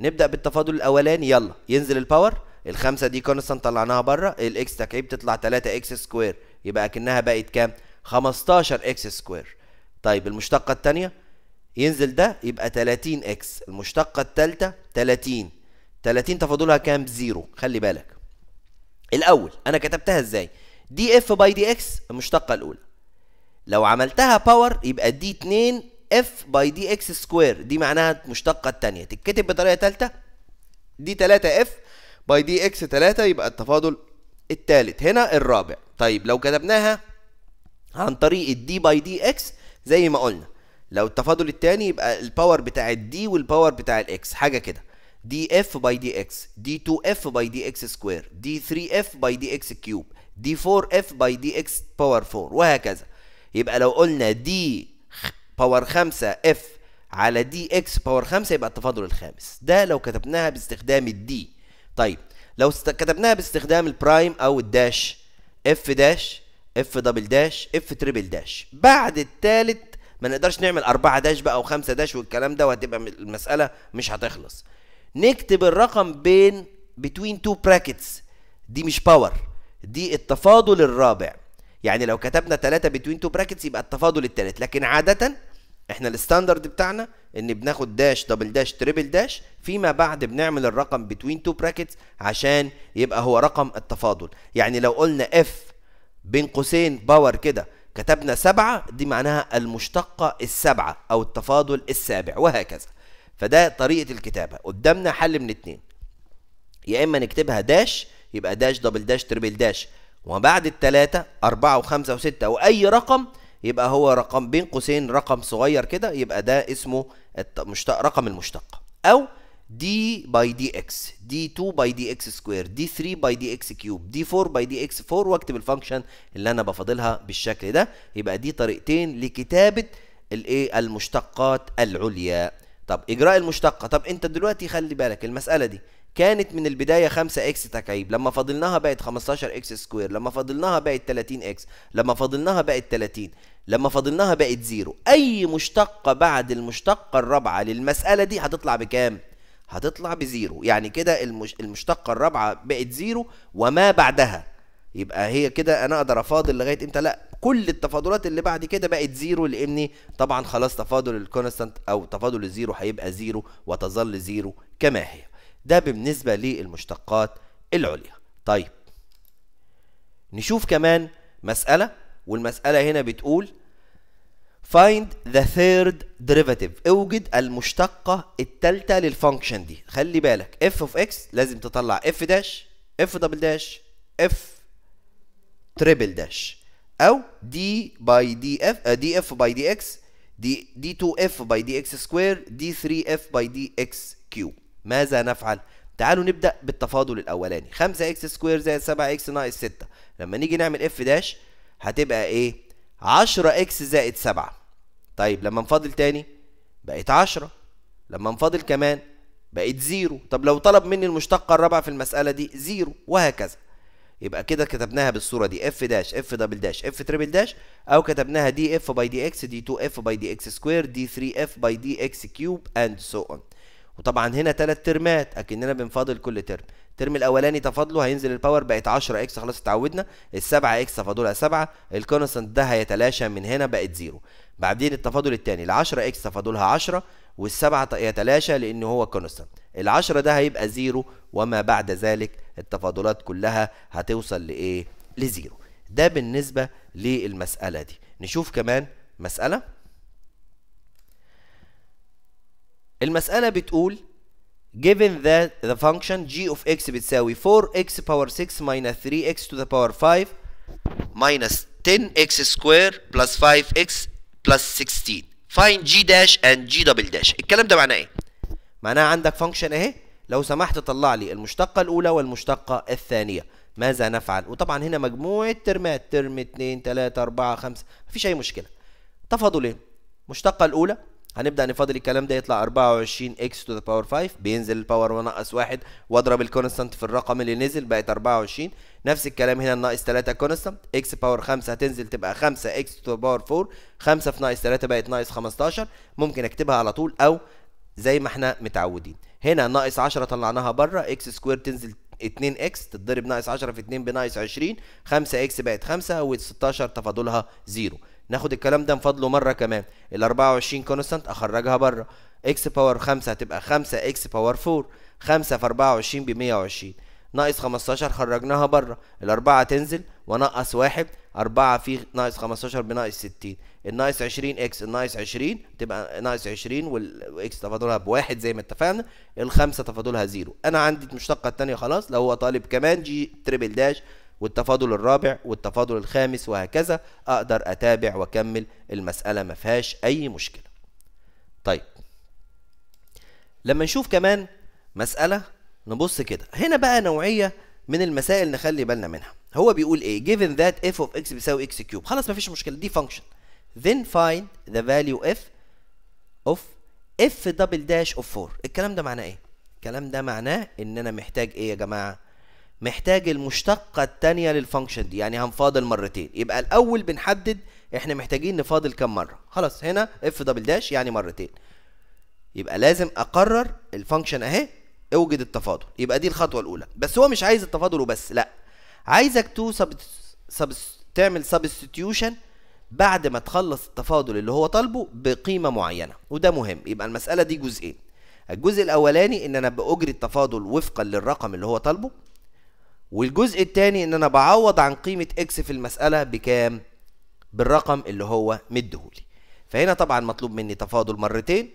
نبدأ بالتفاضل الاولاني يلا ينزل الباور الخمسة دي كونستانت طلعناها بره الاكس تكعيب تطلع 3 اكس سكوير يبقى اكنها بقت كام 15 اكس سكوير طيب المشتقة التانية ينزل ده يبقى 30 اكس المشتقة التالتة 30 30 تفاضلها كام زيرو خلي بالك الاول انا كتبتها ازاي دي اف باي دي اكس المشتقه الاولى لو عملتها باور يبقى دي 2 اف باي دي اكس سكوير دي معناها المشتقه الثانيه تتكتب بطريقه ثالثه دي 3 اف باي دي اكس 3 يبقى التفاضل الثالث هنا الرابع طيب لو كتبناها عن طريق الدي باي دي اكس زي ما قلنا لو التفاضل الثاني يبقى الباور بتاع الدي والباور بتاع الاكس حاجه كده دي اف باي دي اكس دي 2 اف باي دي اكس سكوير دي 3 اف باي دي اكس كيوب دي 4 اف باي دي اكس باور 4 وهكذا يبقى لو قلنا دي باور 5 اف على دي اكس باور 5 يبقى التفاضل الخامس ده لو كتبناها باستخدام الدي طيب لو كتبناها باستخدام البرايم او الداش اف داش اف دبل داش اف تريبل داش بعد الثالث ما نقدرش نعمل أربعة داش بقى وخمسة داش والكلام ده وهتبقى المسألة مش هتخلص نكتب الرقم بين between two brackets دي مش باور دي التفاضل الرابع يعني لو كتبنا 3 بتوين تو براكتس يبقى التفاضل الثالث لكن عادة احنا الستاندرد بتاعنا ان بناخد داش دبل داش تريبل داش فيما بعد بنعمل الرقم بتوين تو براكتس عشان يبقى هو رقم التفاضل يعني لو قلنا اف بين قوسين باور كده كتبنا سبعة دي معناها المشتقة السبعة أو التفاضل السابع وهكذا فده طريقة الكتابة قدامنا حل من اتنين يا إما نكتبها داش يبقى داش دبل داش تربل داش وبعد التلاتة أربعة وخمسة وستة وأي رقم يبقى هو رقم بين قوسين رقم صغير كده يبقى ده اسمه رقم المشتق أو دي باي دي اكس دي 2 باي دي اكس سكوير دي 3 باي دي اكس كيوب دي 4 باي دي اكس 4 واكتب الفانكشن اللي انا بفاضلها بالشكل ده يبقى دي طريقتين لكتابه الايه المشتقات العليا طب اجراء المشتقه طب انت دلوقتي خلي بالك المساله دي كانت من البداية 5 اكس تكعيب لما فضلناها بقت 15 اكس سكوير لما فضلناها بقت 30 اكس لما فضلناها بقت 30 لما فضلناها بقت زيرو اي مشتقة بعد المشتقة الرابعة للمسألة دي هتطلع بكام؟ هتطلع بزيرو يعني كده المش... المشتقة الرابعة بقت زيرو وما بعدها يبقى هي كده انا اقدر افاضل لغايه امتى لا كل التفاضلات اللي بعد كده بقت زيرو لاني طبعا خلاص تفاضل الكونستانت او تفاضل الزيرو هيبقى زيرو وتظل زيرو كما هي ده بالنسبة للمشتقات العليا طيب نشوف كمان مسألة والمسألة هنا بتقول find the third derivative اوجد المشتقة التالتة للفانكشن دي خلي بالك f of x لازم تطلع f داش f دبل داش f تريبل داش او d by df uh, df by dx d d2f by dx square d3f by dx cube ماذا نفعل؟ تعالوا نبدأ بالتفاضل الأولاني 5 اكس سكوير زائد 7 اكس ناقص 6 لما نيجي نعمل اف داش هتبقى ايه؟ 10 اكس زائد 7 طيب لما نفاضل تاني بقت 10 لما نفاضل كمان بقت زيرو طب لو طلب مني المشتقة الرابعة في المسألة دي زيرو وهكذا يبقى كده كتبناها بالصورة دي اف داش اف دبل داش اف تريبل داش او كتبناها دي اف باي دي اكس دي 2 اف باي دي اكس سكوير دي 3 اف باي دي اكس كيوب اند سو اون وطبعا هنا ثلاث ترمات اكننا بنفاضل كل ترم الترم الاولاني تفاضله هينزل الباور بقت 10 اكس خلاص اتعودنا ال7 اكس تفاضلها 7 الكونستانت ده هيتلاشى من هنا بقت 0 بعدين التفاضل الثاني ال10 اكس تفاضلها 10 وال7 يتلاشى لان هو كونستانت ال10 ده هيبقى 0 وما بعد ذلك التفاضلات كلها هتوصل لايه لزيرو ده بالنسبه للمساله دي نشوف كمان مساله المسألة بتقول given that the function g of x بتساوي 4x power 6 minus 3x to the power 5 minus 10x square plus 5x plus 16 find g dash and g double dash الكلام ده معناه ايه؟ معناها عندك function اهي لو سمحت طلع لي المشتقة الأولى والمشتقة الثانية ماذا نفعل؟ وطبعا هنا مجموعة ترمات ترم 2 3 4 5 مفيش أي مشكلة تفاضلين المشتقة الأولى هنبدا نفاضل الكلام ده يطلع 24 اكس تو ذا باور 5 بينزل الباور ونقص واحد واضرب الكونستانت في الرقم اللي نزل بقت 24 نفس الكلام هنا ناقص 3 كونستانت اكس باور 5 هتنزل تبقى 5 اكس تو ذا باور 4 5 في ناقص 3 بقت ناقص 15 ممكن اكتبها على طول او زي ما احنا متعودين هنا ناقص 10 طلعناها بره اكس سكوير تنزل 2 اكس تتضرب ناقص 10 في 2 بناقص 20 5 اكس بقت 5 و16 تفاضلها 0 ناخد الكلام ده نفضله مره كمان ال 24 كونستانت اخرجها بره اكس باور 5 هتبقى 5 اكس باور 4 5 في 24 ب 120 ناقص 15 خرجناها بره الأربعة تنزل ونقص واحد 4 في ناقص 15 بناقص 60 الناقص 20 إكس الناقص 20 تبقى ناقص 20 والإكس تفاضلها بواحد زي ما اتفقنا الخمسة تفاضلها زيرو أنا عندي المشتقة الثانيه خلاص لو هو طالب كمان جي تريبل داش والتفاضل الرابع والتفاضل الخامس وهكذا اقدر اتابع واكمل المساله ما فيهاش اي مشكله طيب لما نشوف كمان مساله نبص كده هنا بقى نوعيه من المسائل نخلي بالنا منها هو بيقول ايه given that f of x بيساوي x كيوب خلاص ما فيش مشكله دي function then find the value f of f دبل داش of 4 الكلام ده معناه ايه الكلام ده معناه ان انا محتاج ايه يا جماعه محتاج المشتقة التانية للفانكشن دي يعني هنفاضل مرتين يبقى الأول بنحدد احنا محتاجين نفاضل كام مرة خلاص هنا اف دبل داش يعني مرتين يبقى لازم أقرر الفانكشن أهي اوجد التفاضل يبقى دي الخطوة الأولى بس هو مش عايز التفاضل وبس لأ عايزك تو سبس تعمل سبستيوشن بعد ما تخلص التفاضل اللي هو طالبه بقيمة معينة وده مهم يبقى المسألة دي جزئين الجزء الأولاني إن أنا بأجري التفاضل وفقا للرقم اللي هو طالبه والجزء الثاني ان انا بعوض عن قيمه اكس في المساله بكام بالرقم اللي هو مديهولي فهنا طبعا مطلوب مني تفاضل مرتين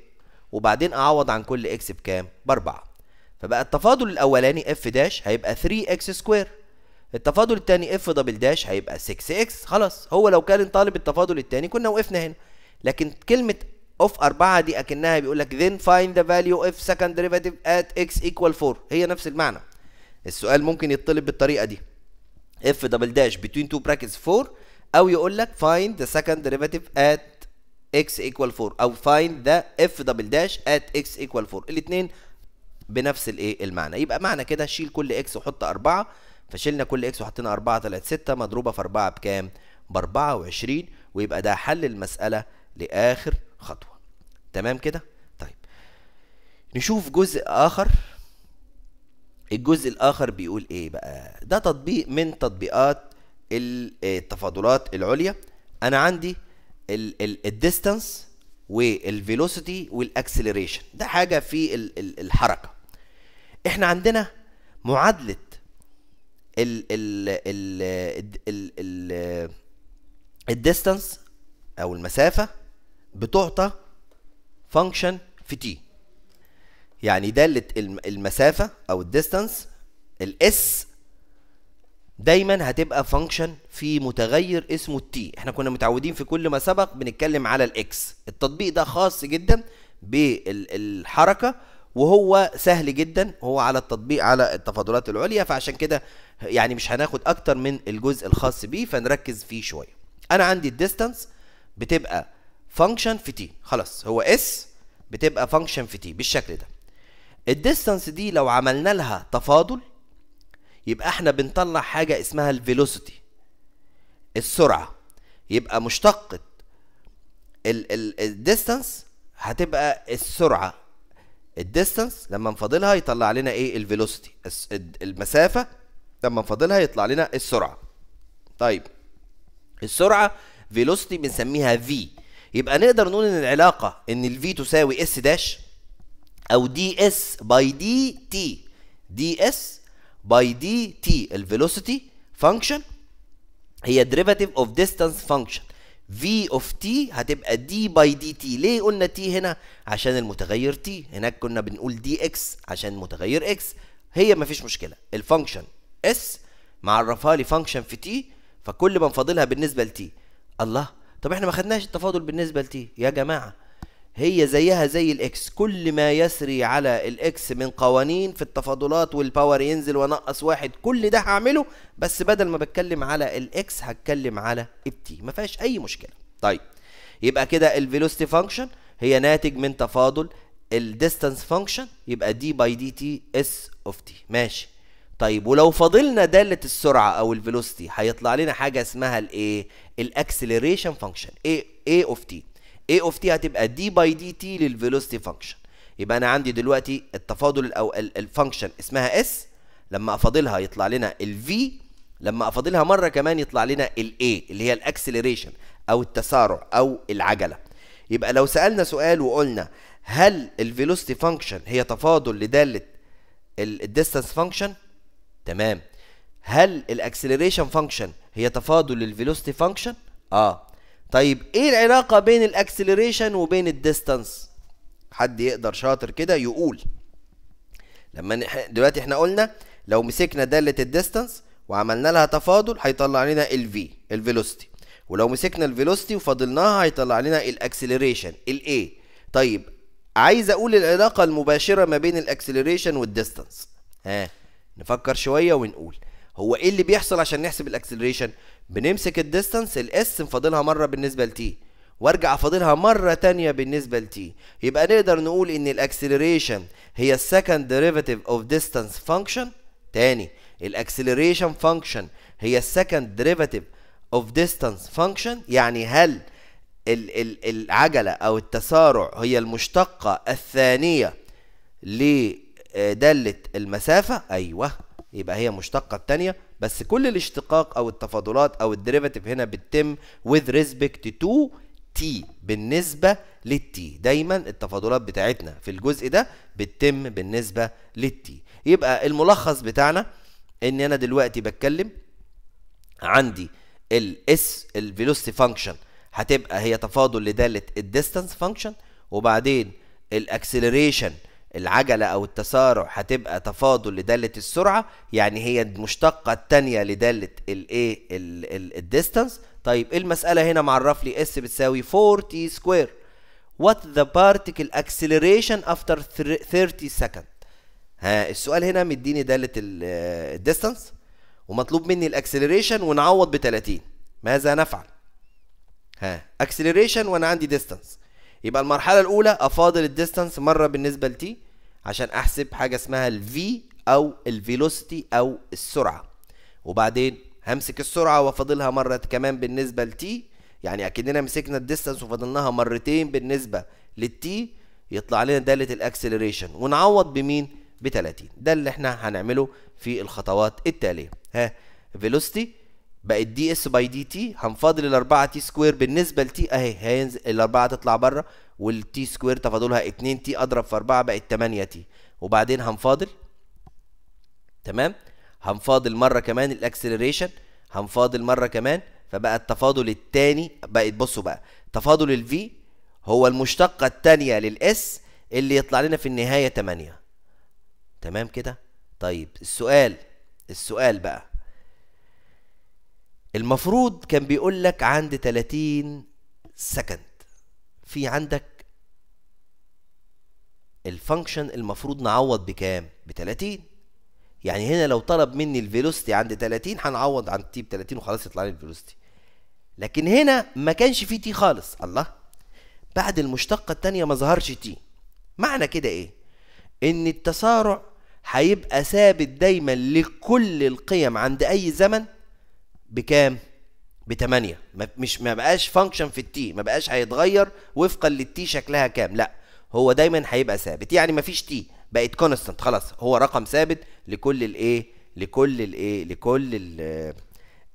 وبعدين اعوض عن كل اكس بكام باربعه فبقى التفاضل الاولاني اف داش هيبقى 3 اكس سكوير التفاضل الثاني اف دبل داش هيبقى 6 اكس خلاص هو لو كان طالب التفاضل الثاني كنا وقفنا هنا لكن كلمه اوف 4 دي اكنها بيقول لك then find the value of second derivative at x equal 4 هي نفس المعنى السؤال ممكن يطلب بالطريقه دي اف دبل داش بتوين تو براكتس 4 او يقول لك find ذا second ديريفاتيف ات اكس ايكوال 4 او find ذا اف دبل داش ات اكس ايكوال 4 الاثنين بنفس الايه المعنى يبقى معنى كده شيل كل اكس وحط 4 فشلنا كل اكس وحطينا 4 طلعت 6 مضروبه في 4 بكام ب 24 ويبقى ده حل المساله لاخر خطوه تمام كده طيب نشوف جزء اخر الجزء الاخر بيقول ايه بقى ده تطبيق من تطبيقات آه، التفاضلات العليا انا عندي الديستانس والفيلوسيتي والاكسلريشن ده حاجه في الحركه احنا عندنا معادله ال ال ال الديستانس او المسافه بتعطى فانكشن في تي يعني داله المسافه او الديستانس الاس دايما هتبقى فانكشن في متغير اسمه التي احنا كنا متعودين في كل ما سبق بنتكلم على الاكس التطبيق ده خاص جدا بالحركه وهو سهل جدا هو على التطبيق على التفاضلات العليا فعشان كده يعني مش هناخد اكتر من الجزء الخاص بيه فنركز فيه شويه انا عندي الديستانس بتبقى فانكشن في تي خلاص هو اس بتبقى فانكشن في تي بالشكل ده الديستانس دي لو عملنا لها تفاضل يبقى احنا بنطلع حاجة اسمها الفيلوسيتي السرعة يبقى مشتقة الديستانس هتبقى السرعة الديستانس لما نفاضلها يطلع لنا ايه الفيلوسيتي المسافة لما نفاضلها يطلع لنا السرعة طيب السرعة فيلوسيتي بنسميها في يبقى نقدر نقول ان العلاقة ان الفي تساوي اس داش او دي اس باي دي تي دي اس باي دي تي الفيلوسيتي فانكشن هي ديريفاتيف اوف ديستانس فانكشن في اوف تي هتبقى دي باي دي تي ليه قلنا تي هنا عشان المتغير تي هناك كنا بنقول دي اكس عشان المتغير اكس هي مفيش مشكله الفانكشن اس معرفها لي فانكشن في تي فكل ما نفاضلها بالنسبه لتي الله طب احنا ما خدناش التفاضل بالنسبه لتي يا جماعه هي زيها زي الاكس كل ما يسري على الاكس من قوانين في التفاضلات والباور ينزل ونقص واحد كل ده هعمله بس بدل ما بتكلم على الاكس هتكلم على التي ما فيهاش اي مشكله طيب يبقى كده الفيلوسيتي فانكشن هي ناتج من تفاضل الديستانس فانكشن يبقى دي باي دي تي اس اوف تي ماشي طيب ولو فاضلنا داله السرعه او الفيلوسيتي هيطلع لنا حاجه اسمها الايه الاكسلريشن فانكشن ايه ايه اوف تي اي اوف تي هتبقى دي باي دي تي للفيلوسيتي فانكشن يبقى انا عندي دلوقتي التفاضل او الفانكشن اسمها اس لما افاضلها يطلع لنا الفي لما افاضلها مره كمان يطلع لنا الاي اللي هي الاكسلريشن او التسارع او العجله يبقى لو سالنا سؤال وقلنا هل الفيلوسيتي فانكشن هي تفاضل لداله الديستانس فانكشن تمام هل الاكسلريشن فانكشن هي تفاضل للفيلوسيتي فانكشن اه طيب ايه العلاقه بين الاكسلريشن وبين الديستانس حد يقدر شاطر كده يقول لما دلوقتي احنا قلنا لو مسكنا داله الديستانس وعملنا لها تفاضل هيطلع لنا ال v الفيلوسيتي ولو مسكنا الفيلوستي وفضلناها هيطلع لنا الاكسلريشن ال a طيب عايز اقول العلاقه المباشره ما بين الاكسلريشن والديستانس ها نفكر شويه ونقول هو ايه اللي بيحصل عشان نحسب الاكسلريشن بنمسك الديستانس الاس فاضلها مره بالنسبه لتي وارجع فاضلها مره تانية بالنسبه لتي يبقى نقدر نقول ان الاكسلريشن هي السكند ديريفاتيف اوف ديستانس فانكشن تاني الاكسلريشن فانكشن هي السكند ديريفاتيف اوف ديستانس فانكشن يعني هل ال ال العجله او التسارع هي المشتقه الثانيه لداله المسافه ايوه يبقى هي مشتقه الثانيه بس كل الاشتقاق او التفاضلات او الديريفاتيف هنا بتتم with respect to t بالنسبه للتي دايما التفاضلات بتاعتنا في الجزء ده بتتم بالنسبه للتي يبقى الملخص بتاعنا ان انا دلوقتي بتكلم عندي الاس الفيلوسيتي فانكشن هتبقى هي تفاضل لداله الديستانس فانكشن وبعدين الاكسلريشن العجلة أو التسارع هتبقى تفاضل لدالة السرعة يعني هي المشتقة التانية لدالة الايه الديستانس طيب إيه المسألة هنا معرف لي اس بتساوي 4t سكوير what the particle acceleration after 30 second ها السؤال هنا مديني دالة الديستانس ومطلوب مني الاكسلريشن ونعوض ب 30 ماذا نفعل؟ ها اكسلريشن وانا عندي ديستانس يبقى المرحله الاولى افاضل الديستانس مره بالنسبه لتي عشان احسب حاجه اسمها الفي او الفيلوسيتي او السرعه وبعدين همسك السرعه وافاضلها مره كمان بالنسبه لتي يعني اكننا مسكنا الديستانس وفاضلناها مرتين بالنسبه للتي يطلع لنا داله الاكسلريشن ونعوض بمين ب 30 ده اللي احنا هنعمله في الخطوات التاليه ها فيلوسيتي بقت دي اس باي دي تي هنفاضل ال 4 تي سكوير بالنسبه لتي اهي هينزل ال 4 تطلع بره والتي سكوير تفاضلها 2 تي اضرب في 4 بقت 8 تي وبعدين هنفاضل تمام هنفاضل مره كمان الاكسلريشن هنفاضل مره كمان فبقى التفاضل الثاني بقت بصوا بقى تفاضل الفي هو المشتقه الثانيه للاس اللي يطلع لنا في النهايه 8 تمام كده طيب السؤال السؤال بقى المفروض كان بيقول لك عند 30 سكند في عندك الفانكشن المفروض نعوض بكام ب 30 يعني هنا لو طلب مني الفيلوستي عند 30 هنعوض عن تي ب 30 وخلاص يطلع لي الفيلوستي لكن هنا ما كانش في تي خالص الله بعد المشتقة الثانيه ما ظهرش تي معنى كده ايه ان التسارع هيبقى ثابت دايما لكل القيم عند اي زمن بكام؟ بتمانية مش ما بقاش فانكشن في التي ما بقاش هيتغير وفقا للتي شكلها كام لا هو دايما هيبقى ثابت يعني ما فيش تي بقت كونستنت خلاص هو رقم ثابت لكل الايه لكل الايه لكل الـ آه،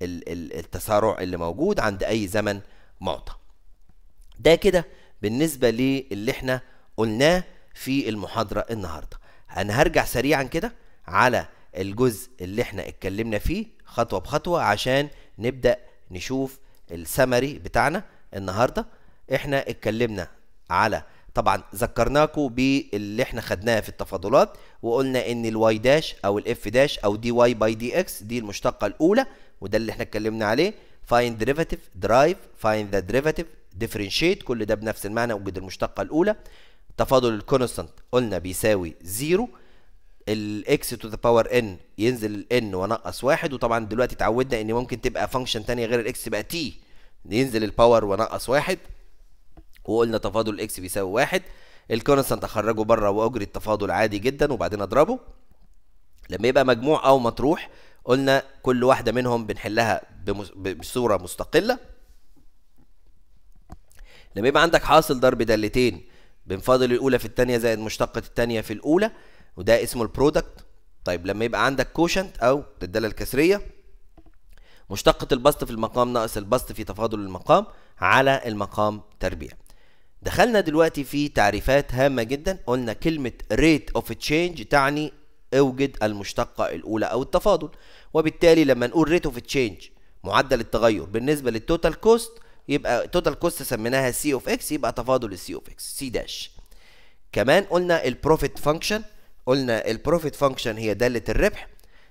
الـ الـ التسارع اللي موجود عند اي زمن معطى ده كده بالنسبة للي احنا قلناه في المحاضرة النهاردة انا هرجع سريعا كده على الجزء اللي احنا اتكلمنا فيه خطوه بخطوه عشان نبدا نشوف السمري بتاعنا النهارده احنا اتكلمنا على طبعا ذكرناكم باللي احنا خدناه في التفاضلات وقلنا ان الواي داش او الاف داش او دي واي باي دي اكس دي المشتقه الاولى وده اللي احنا اتكلمنا عليه فاين ديريفاتيف درايف فاين ذا ديريفاتيف ديفرنشيت كل ده بنفس المعنى وجد المشتقه الاولى تفاضل الكونستانت قلنا بيساوي زيرو الاكس تو ذا باور ان ينزل الان ونقص واحد وطبعا دلوقتي اتعودنا ان ممكن تبقى فانكشن تانية غير الاكس تبقى تي ينزل الباور ونقص واحد وقلنا تفاضل الاكس بيساوي واحد الكونستانت اخرجه بره واجري التفاضل عادي جدا وبعدين اضربه لما يبقى مجموع او مطروح قلنا كل واحده منهم بنحلها بصوره مستقله لما يبقى عندك حاصل ضرب دالتين بنفاضل الاولى في الثانيه زائد مشتقه الثانيه في الاولى وده اسمه البرودكت طيب لما يبقى عندك كوشنت او الداله الكسريه مشتقة البسط في المقام ناقص البسط في تفاضل المقام على المقام تربيع دخلنا دلوقتي في تعريفات هامة جدا قلنا كلمة rate of change تعني اوجد المشتقة الأولى أو التفاضل وبالتالي لما نقول rate of change معدل التغير بالنسبة للتوتال كوست يبقى توتال كوست سميناها سي اوف اكس يبقى تفاضل السي اوف اكس سي داش كمان قلنا البروفيت فانكشن قلنا البروفيت فانكشن هي داله الربح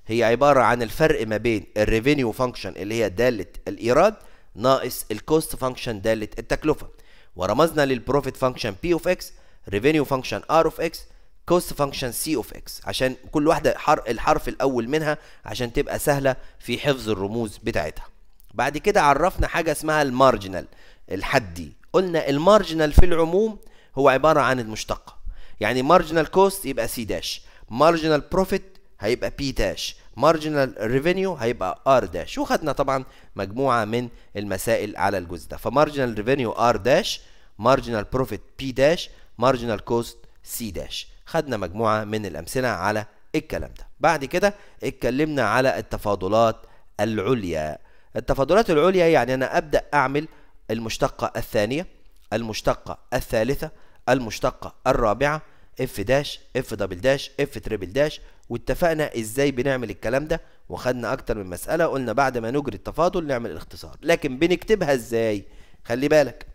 هي عباره عن الفرق ما بين الريفينيو فانكشن اللي هي داله الايراد ناقص الكوست فانكشن داله التكلفه ورمزنا للبروفيت فانكشن بي اوف اكس ريفينيو فانكشن ار اوف اكس كوست فانكشن سي اوف اكس عشان كل واحده حر الحرف الاول منها عشان تبقى سهله في حفظ الرموز بتاعتها بعد كده عرفنا حاجه اسمها المارجنال الحدي قلنا المارجنال في العموم هو عباره عن المشتقه يعني مارجنال كوست يبقى سي داش مارجنال بروفيت هيبقى بي داش مارجنال ريفينيو هيبقى ار داش وخدنا طبعا مجموعه من المسائل على الجزء ده فمارجنال ريفينيو ار داش مارجنال بروفيت بي داش مارجنال كوست سي داش خدنا مجموعه من الامثله على الكلام ده بعد كده اتكلمنا على التفاضلات العليا التفاضلات العليا يعني انا ابدا اعمل المشتقه الثانيه المشتقه الثالثه المشتقة الرابعة اف داش اف دبل داش اف تريبل داش واتفقنا ازاي بنعمل الكلام ده وخدنا اكتر من مسألة قلنا بعد ما نجري التفاضل نعمل الاختصار لكن بنكتبها ازاي خلي بالك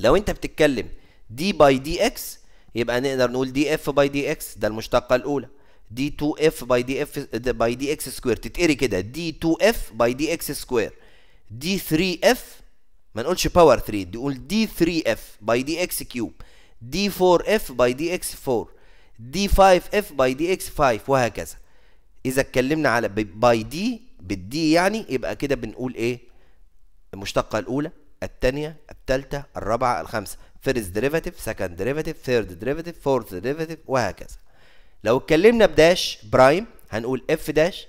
لو انت بتتكلم دي باي دي اكس يبقى نقدر نقول دي اف باي دي اكس ده المشتقة الاولى دي 2 اف باي دي اف باي دي اكس سكوير تتقري كده دي 2 اف باي دي اكس سكوير دي 3 اف ما نقولش باور 3 نقول دي 3 اف باي دي اكس كيوب d4f by dx4 d5f by dx5 وهكذا اذا اتكلمنا على by D بالدي يعني يبقى كده بنقول ايه المشتقه الاولى الثانيه الثالثه الرابعه الخامسه first derivative second derivative third derivative fourth derivative وهكذا لو اتكلمنا بداش برايم هنقول اف داش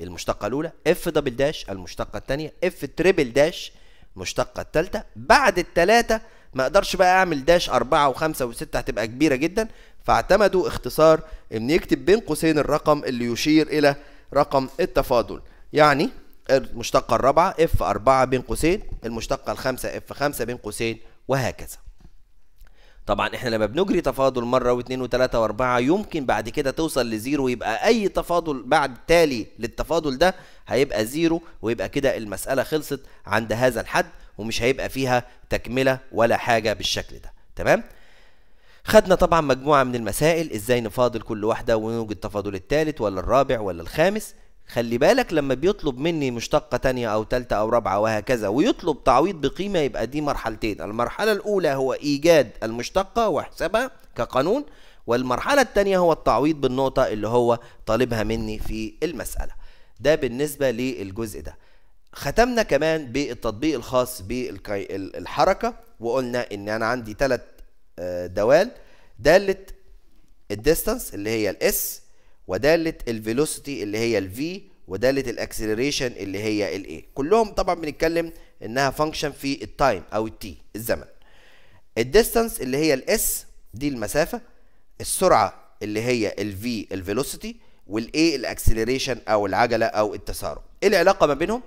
المشتقه الاولى اف دبل داش المشتقه الثانيه اف تريبل داش المشتقه الثالثه بعد الثلاثه ما اقدرش بقى اعمل داش أربعة وخمسة وستة هتبقى كبيرة جدا فاعتمدوا اختصار ان يكتب بين قوسين الرقم اللي يشير الى رقم التفاضل يعني المشتقة الرابعة اف أربعة بين قوسين المشتقة الخامسة اف خمسة بين قوسين وهكذا طبعا احنا لما بنجري تفاضل مرة واثنين وثلاثة واربعة يمكن بعد كده توصل لزيرو ويبقى أي تفاضل بعد تالي للتفاضل ده هيبقى زيرو ويبقى كده المسألة خلصت عند هذا الحد ومش هيبقى فيها تكمله ولا حاجه بالشكل ده تمام خدنا طبعا مجموعه من المسائل ازاي نفاضل كل واحده ونوجد تفاضل الثالث ولا الرابع ولا الخامس خلي بالك لما بيطلب مني مشتقة تانية أو تالتة أو رابعة وهكذا ويطلب تعويض بقيمة يبقى دي مرحلتين المرحلة الأولى هو إيجاد المشتقة واحسبها كقانون والمرحلة التانية هو التعويض بالنقطة اللي هو طالبها مني في المسألة ده بالنسبة للجزء ده ختمنا كمان بالتطبيق الخاص بالحركة وقلنا ان انا عندي ثلاث آه، دوال دالة الديستانس اللي هي الاس ودالة الفيلوسيتي اللي هي الفي ودالة الاكسلريشن اللي هي الاي كلهم طبعا بنتكلم انها فانكشن في التايم او التي الزمن الديستانس اللي هي الاس دي المسافة السرعة اللي هي الفي الفيلوسيتي والاي الاكسلريشن او العجلة او التسارع ايه العلاقة ما بينهم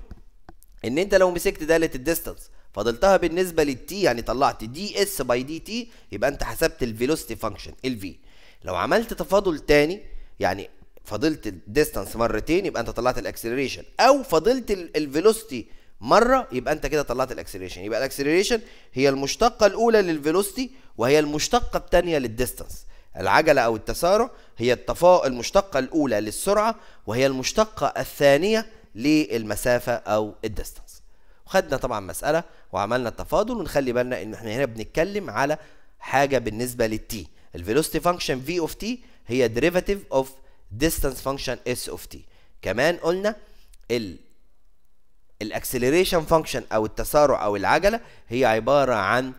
ان انت لو مسكت داله الديستانس فضلتها بالنسبه للتي يعني طلعت دي اس باي دي تي يبقى انت حسبت الفيلوسيتي فانكشن الفي لو عملت تفاضل تاني يعني فضلت الديستانس مرتين يبقى انت طلعت الاكسلريشن او فضلت الفيلوسيتي مره يبقى انت كده طلعت الاكسلريشن يبقى الاكسلريشن هي المشتقه الاولى للفيلوسيتي وهي المشتقه الثانيه للديستانس العجله او التسارع هي المشتقه الاولى للسرعه وهي المشتقه الثانيه للمسافه او الديستانس وخدنا طبعا مساله وعملنا التفاضل ونخلي بالنا ان احنا هنا بنتكلم على حاجه بالنسبه للتي الفيلوسيتي فانكشن في اوف تي هي ديريفاتيف اوف ديستانس فانكشن اس اوف تي كمان قلنا ال الاكسلريشن فانكشن او التسارع او العجله هي عباره عن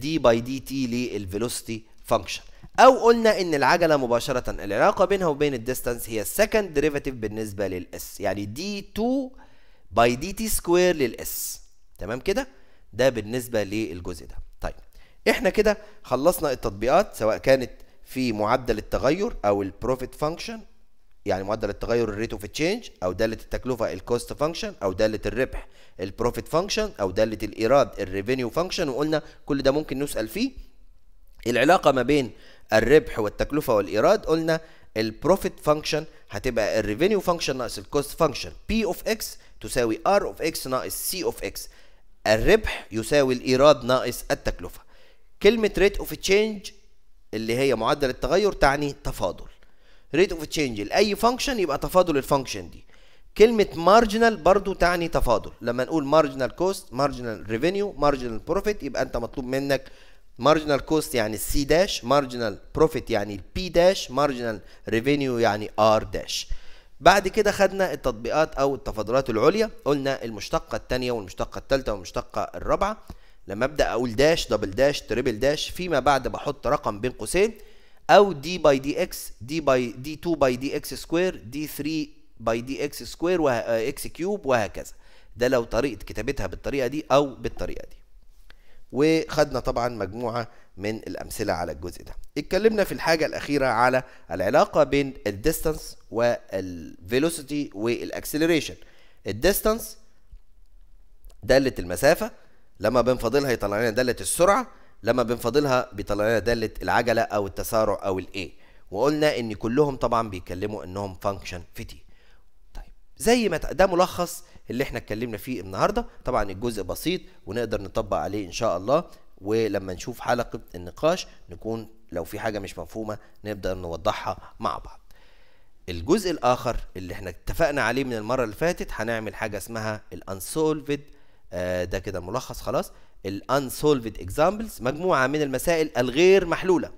دي باي دي تي للفيلوسيتي فانكشن او قلنا ان العجله مباشره العلاقه بينها وبين الديستانس هي السكند ديريفاتيف بالنسبه للاس يعني دي 2 باي دي تي سكوير للاس تمام كده ده بالنسبه للجزء ده طيب احنا كده خلصنا التطبيقات سواء كانت في معدل التغير او البروفيت فانكشن يعني معدل التغير الريت اوف تشينج او داله التكلفه الكوست فانكشن او داله الربح البروفيت فانكشن او داله الايراد الريفينيو فانكشن وقلنا كل ده ممكن نسال فيه العلاقه ما بين الربح والتكلفه والايراد قلنا البروفيت فانكشن هتبقى الريفينيو فانكشن ناقص الكوست فانكشن بي اوف اكس تساوي ار اوف اكس ناقص سي اوف اكس الربح يساوي الايراد ناقص التكلفه كلمه ريت اوف تشينج اللي هي معدل التغير تعني تفاضل ريت اوف تشينج لاي فانكشن يبقى تفاضل الفانكشن دي كلمة مارجنال برضو تعني تفاضل لما نقول مارجنال كوست مارجنال ريفينيو مارجنال بروفيت يبقى انت مطلوب منك مارجنال كوست يعني السي داش مارجنال بروفيت يعني البي داش مارجنال ريفينيو يعني ار داش بعد كده خدنا التطبيقات او التفاضلات العليا قلنا المشتقه الثانيه والمشتقه الثالثه والمشتقه الرابعه لما ابدا اقول داش دبل داش تريبل داش فيما بعد بحط رقم بين قوسين او دي باي دي اكس دي باي دي 2 باي دي اكس سكوير دي 3 باي دي اكس سكوير اكس كيوب وهكذا ده لو طريقه كتابتها بالطريقه دي او بالطريقه دي وخدنا طبعا مجموعة من الأمثلة على الجزء ده اتكلمنا في الحاجة الأخيرة على العلاقة بين الديستانس والفيلوسيتي والأكسلريشن الديستانس دالة المسافة لما بنفاضلها يطلع لنا دالة السرعة لما بنفاضلها بيطلع لنا دالة العجلة أو التسارع أو الإيه وقلنا إن كلهم طبعا بيتكلموا إنهم فانكشن في تي زي ما ده ملخص اللي احنا اتكلمنا فيه النهارده طبعا الجزء بسيط ونقدر نطبق عليه ان شاء الله ولما نشوف حلقه النقاش نكون لو في حاجه مش مفهومه نقدر نوضحها مع بعض الجزء الاخر اللي احنا اتفقنا عليه من المره اللي فاتت هنعمل حاجه اسمها الانسولفد آه ده كده ملخص خلاص الانسولفد اكزامبلز مجموعه من المسائل الغير محلوله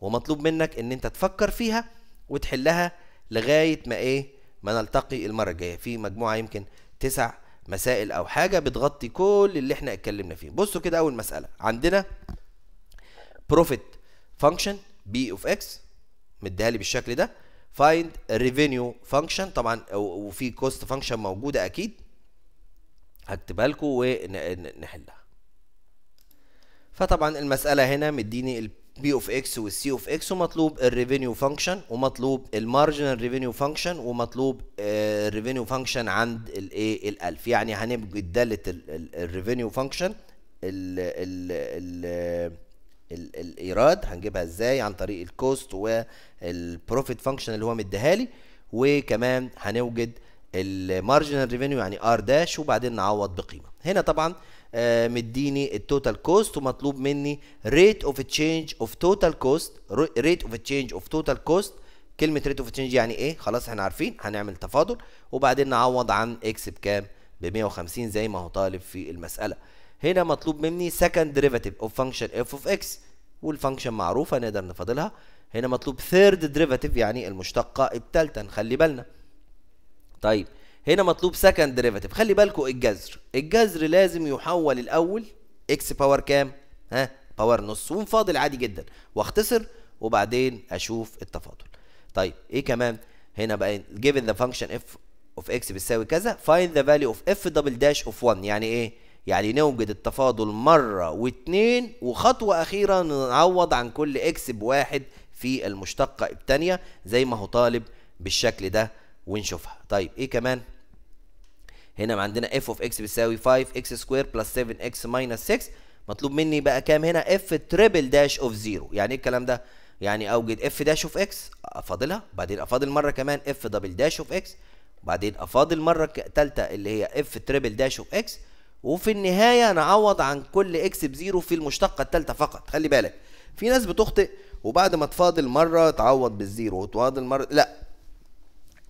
ومطلوب منك ان انت تفكر فيها وتحلها لغايه ما ايه ما نلتقي المرة الجاية في مجموعة يمكن تسع مسائل أو حاجة بتغطي كل اللي احنا اتكلمنا فيه بصوا كده أول مسألة عندنا profit function b of x مديها لي بالشكل ده find revenue function طبعا وفي cost function موجودة أكيد هكتبها لكم ونحلها فطبعا المسألة هنا مديني بي اوف اكس والسي اوف اكس ومطلوب الريفينيو فانكشن ومطلوب المارجنال ريفينيو فانكشن ومطلوب الريفينيو آه، فانكشن عند الايه ال1000 يعني هنوجد داله الريفينيو فانكشن الايراد هنجيبها ازاي عن طريق الكوست والبروفيت فانكشن اللي هو مديها لي وكمان هنوجد المارجنال ريفينيو يعني ار داش وبعدين نعوض بقيمه هنا طبعا آه، مديني التوتال كوست ومطلوب مني ريت اوف تشينج اوف توتال كوست ريت اوف تشينج اوف توتال كوست كلمه ريت اوف تشينج يعني ايه خلاص احنا عارفين هنعمل تفاضل وبعدين نعوض عن اكس بكام ب 150 زي ما هو طالب في المساله هنا مطلوب مني سكند ديريفاتيف اوف فانكشن اف اوف اكس والفانكشن معروفه نقدر نفاضلها هنا مطلوب ثيرد ديريفاتيف يعني المشتقه الثالثه نخلي بالنا طيب هنا مطلوب سكند ديريفاتيف خلي بالكو الجذر الجذر لازم يحول الاول اكس باور كام ها باور نص ومفاضل عادي جدا واختصر وبعدين اشوف التفاضل طيب ايه كمان هنا بقى جيفن ذا فانكشن اف اوف اكس بتساوي كذا فاين ذا فاليو اوف اف دبل داش اوف 1 يعني ايه يعني نوجد التفاضل مرة واتنين وخطوة أخيرة نعوض عن كل اكس بواحد في المشتقة التانية زي ما هو طالب بالشكل ده ونشوفها طيب ايه كمان هنا ما عندنا اف اوف اكس بيساوي 5 اكس سكوير بلس 7 اكس ماينس 6 مطلوب مني بقى كام هنا اف تريبل داش اوف زيرو يعني ايه الكلام ده يعني اوجد اف داش اوف اكس افاضلها بعدين افاضل مره كمان اف دبل داش اوف اكس بعدين افاضل مره ثالثه اللي هي اف تريبل داش اوف اكس وفي النهايه نعوض عن كل اكس بزيرو في المشتقه الثالثه فقط خلي بالك في ناس بتخطئ وبعد ما تفاضل مره تعوض بالزيرو وتفاضل مره لا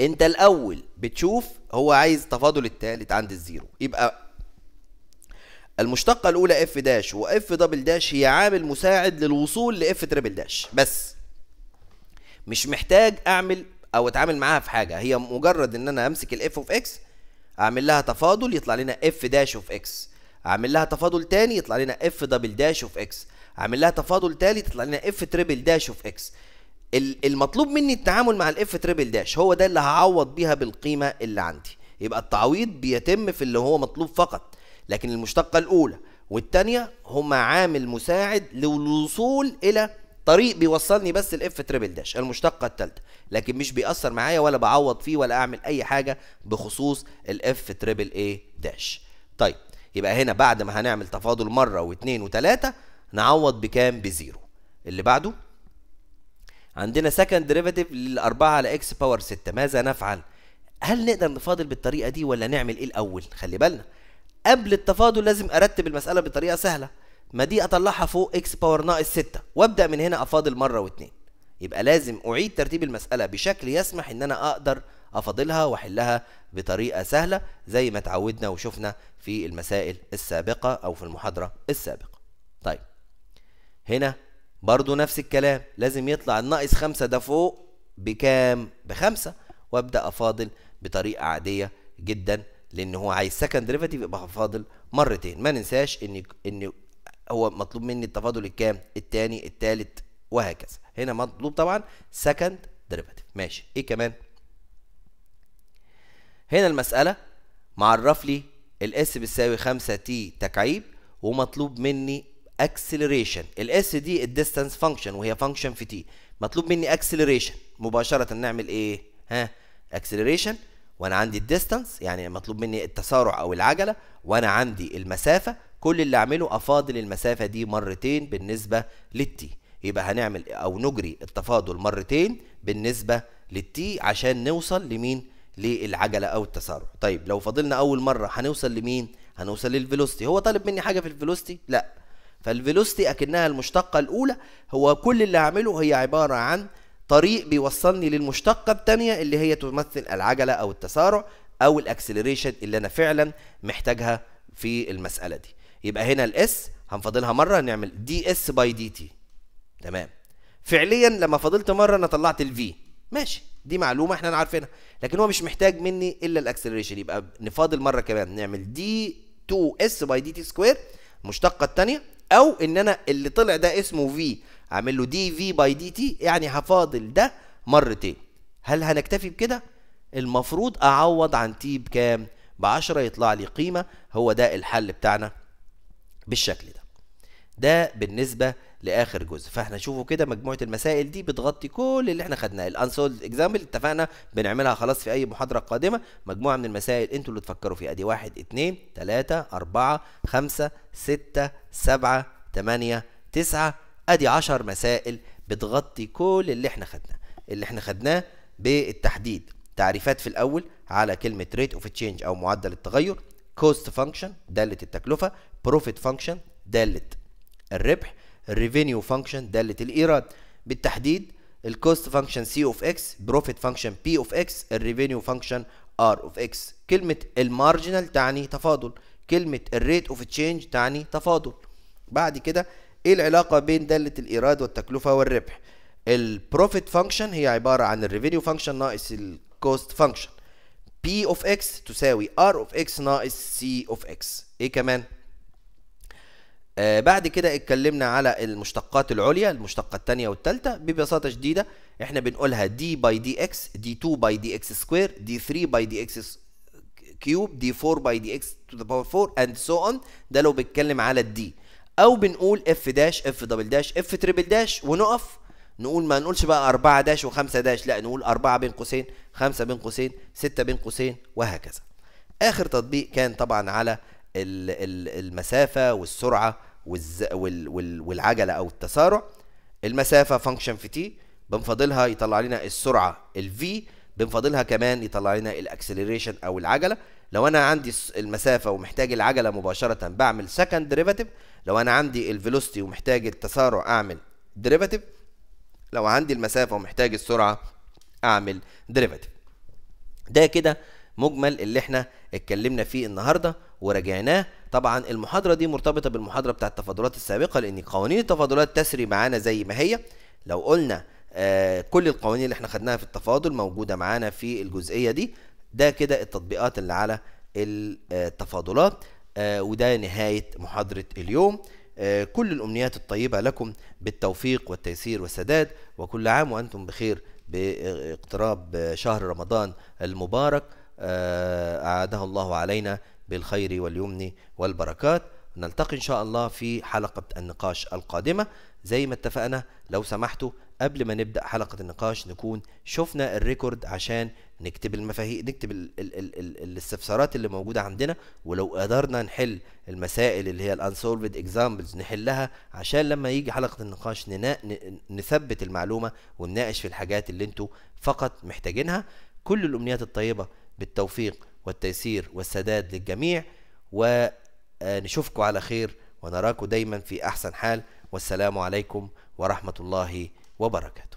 انت الاول بتشوف هو عايز تفاضل التالت عند الزيرو يبقى المشتقه الاولى اف داش واف دبل داش هي عامل مساعد للوصول لاف تريبل داش بس مش محتاج اعمل او اتعامل معاها في حاجه هي مجرد ان انا امسك الاف اوف اكس اعمل لها تفاضل يطلع لنا اف داش اوف اكس اعمل لها تفاضل تاني يطلع لنا اف دبل داش اوف اكس اعمل لها تفاضل تالت يطلع لنا اف تريبل داش اوف اكس المطلوب مني التعامل مع الاف تريبل داش هو ده اللي هعوض بيها بالقيمه اللي عندي يبقى التعويض بيتم في اللي هو مطلوب فقط لكن المشتقه الاولى والثانيه هما عامل مساعد للوصول الى طريق بيوصلني بس الاف تريبل داش المشتقه الثالثه لكن مش بيأثر معايا ولا بعوض فيه ولا اعمل اي حاجه بخصوص الاف تريبل اي داش طيب يبقى هنا بعد ما هنعمل تفاضل مره واثنين وثلاثه نعوض بكام بزيرو اللي بعده عندنا سكند ديريفاتيف للأربعة على إكس باور 6 ماذا نفعل؟ هل نقدر نفاضل بالطريقة دي ولا نعمل إيه الأول؟ خلي بالنا قبل التفاضل لازم أرتب المسألة بطريقة سهلة ما دي أطلعها فوق إكس باور ناقص 6 وأبدأ من هنا أفاضل مرة واتنين يبقى لازم أعيد ترتيب المسألة بشكل يسمح إن أنا أقدر أفاضلها وأحلها بطريقة سهلة زي ما اتعودنا وشفنا في المسائل السابقة أو في المحاضرة السابقة. طيب هنا برضو نفس الكلام لازم يطلع الناقص خمسة ده فوق بكام بخمسة وابدأ افاضل بطريقة عادية جدا لان هو عايز سكند ديريفاتيف يبقى فاضل مرتين ما ننساش ان ان هو مطلوب مني التفاضل الكام التاني التالت وهكذا هنا مطلوب طبعا سكند ديريفاتيف ماشي ايه كمان هنا المسألة معرف لي الاس بتساوي 5 تي تكعيب ومطلوب مني اكسلريشن الاس دي الديستانس فانكشن وهي فانكشن في تي مطلوب مني اكسلريشن مباشره نعمل ايه ها اكسلريشن وانا عندي الديستانس يعني مطلوب مني التسارع او العجله وانا عندي المسافه كل اللي اعمله افاضل المسافه دي مرتين بالنسبه للتي يبقى هنعمل او نجري التفاضل مرتين بالنسبه للتي عشان نوصل لمين للعجله او التسارع طيب لو فضلنا اول مره هنوصل لمين هنوصل للفيلوستي هو طالب مني حاجه في الفيلوستي لا فالفيلوستي اكنها المشتقه الاولى هو كل اللي هعمله هي عباره عن طريق بيوصلني للمشتقه الثانيه اللي هي تمثل العجله او التسارع او الاكسلريشن اللي انا فعلا محتاجها في المساله دي يبقى هنا الاس هنفضلها مره نعمل دي اس باي دي تي تمام فعليا لما فضلت مره انا طلعت الفي ماشي دي معلومه احنا عارفينها لكن هو مش محتاج مني الا الاكسلريشن يبقى نفاضل مره كمان نعمل دي 2 اس باي دي تي سكوير المشتقه الثانيه او ان انا اللي طلع ده اسمه في اعمل له دي في باي دي تي يعني هفاضل ده مرتين هل هنكتفي بكده المفروض اعوض عن تي بكام ب 10 يطلع لي قيمه هو ده الحل بتاعنا بالشكل ده ده بالنسبه لاخر جزء فاحنا شوفوا كده مجموعه المسائل دي بتغطي كل اللي احنا خدناه الانسولد اكزامبل اتفقنا بنعملها خلاص في اي محاضره قادمه مجموعه من المسائل انتوا اللي تفكروا فيها دي 1 2 3 4 5 6 7 8 9 ادي 10 مسائل بتغطي كل اللي احنا خدناه اللي احنا خدناه بالتحديد تعريفات في الاول على كلمه ريت اوف تشينج او معدل التغير كوست فانكشن داله التكلفه بروفيت فانكشن داله الربح الريفينيو فانكشن داله الايراد بالتحديد الكوست فانكشن سي اوف اكس بروفيت فانكشن بي اوف اكس الريفينيو فانكشن ار اوف اكس كلمه المارجنال تعني تفاضل كلمه الريت اوف تشينج تعني تفاضل بعد كده ايه العلاقه بين داله الايراد والتكلفه والربح البروفيت فانكشن هي عباره عن الريفينيو فانكشن ناقص الكوست فانكشن بي اوف اكس تساوي ار اوف اكس ناقص سي اوف اكس ايه كمان آه بعد كده اتكلمنا على المشتقات العليا المشتقة الثانية والثالثة ببساطة شديدة احنا بنقولها دي باي دي اكس دي 2 باي دي اكس سكوير دي 3 باي دي اكس كيوب دي 4 باي دي اكس تو ذا باور 4 اند سو اون ده لو بيتكلم على الدي او بنقول اف داش اف دبل داش اف تريبل داش ونقف نقول ما نقولش بقى 4 داش و5 داش لا نقول 4 بين قوسين 5 بين قوسين 6 بين قوسين وهكذا اخر تطبيق كان طبعا على المسافه والسرعه والعجله او التسارع المسافه فانكشن في تي بنفاضلها يطلع لنا السرعه v بنفاضلها كمان يطلع لنا الاكسلريشن او العجله لو انا عندي المسافه ومحتاج العجله مباشره بعمل سكند ديريفاتيف لو انا عندي الفيلوسيتي ومحتاج التسارع اعمل ديريفاتيف لو عندي المسافه ومحتاج السرعه اعمل ديريفاتيف ده كده مجمل اللي احنا اتكلمنا فيه النهارده وراجعناه طبعا المحاضره دي مرتبطه بالمحاضره بتاعه التفاضلات السابقه لان قوانين التفاضلات تسري معانا زي ما هي لو قلنا آه كل القوانين اللي احنا خدناها في التفاضل موجوده معانا في الجزئيه دي ده كده التطبيقات اللي على التفاضلات آه وده نهايه محاضره اليوم آه كل الامنيات الطيبه لكم بالتوفيق والتيسير والسداد وكل عام وانتم بخير باقتراب شهر رمضان المبارك آه، أعادها الله علينا بالخير واليمن والبركات نلتقي إن شاء الله في حلقة النقاش القادمة زي ما اتفقنا لو سمحتوا قبل ما نبدأ حلقة النقاش نكون شفنا الريكورد عشان نكتب المفاهيم نكتب ال ال ال ال الاستفسارات اللي موجودة عندنا ولو قدرنا نحل المسائل اللي هي الانسولفد اكزامبلز نحلها عشان لما يجي حلقة النقاش ننا... نثبت المعلومة ونناقش في الحاجات اللي انتوا فقط محتاجينها كل الأمنيات الطيبة بالتوفيق والتيسير والسداد للجميع ونشوفكم على خير ونراكم دايما في أحسن حال والسلام عليكم ورحمة الله وبركاته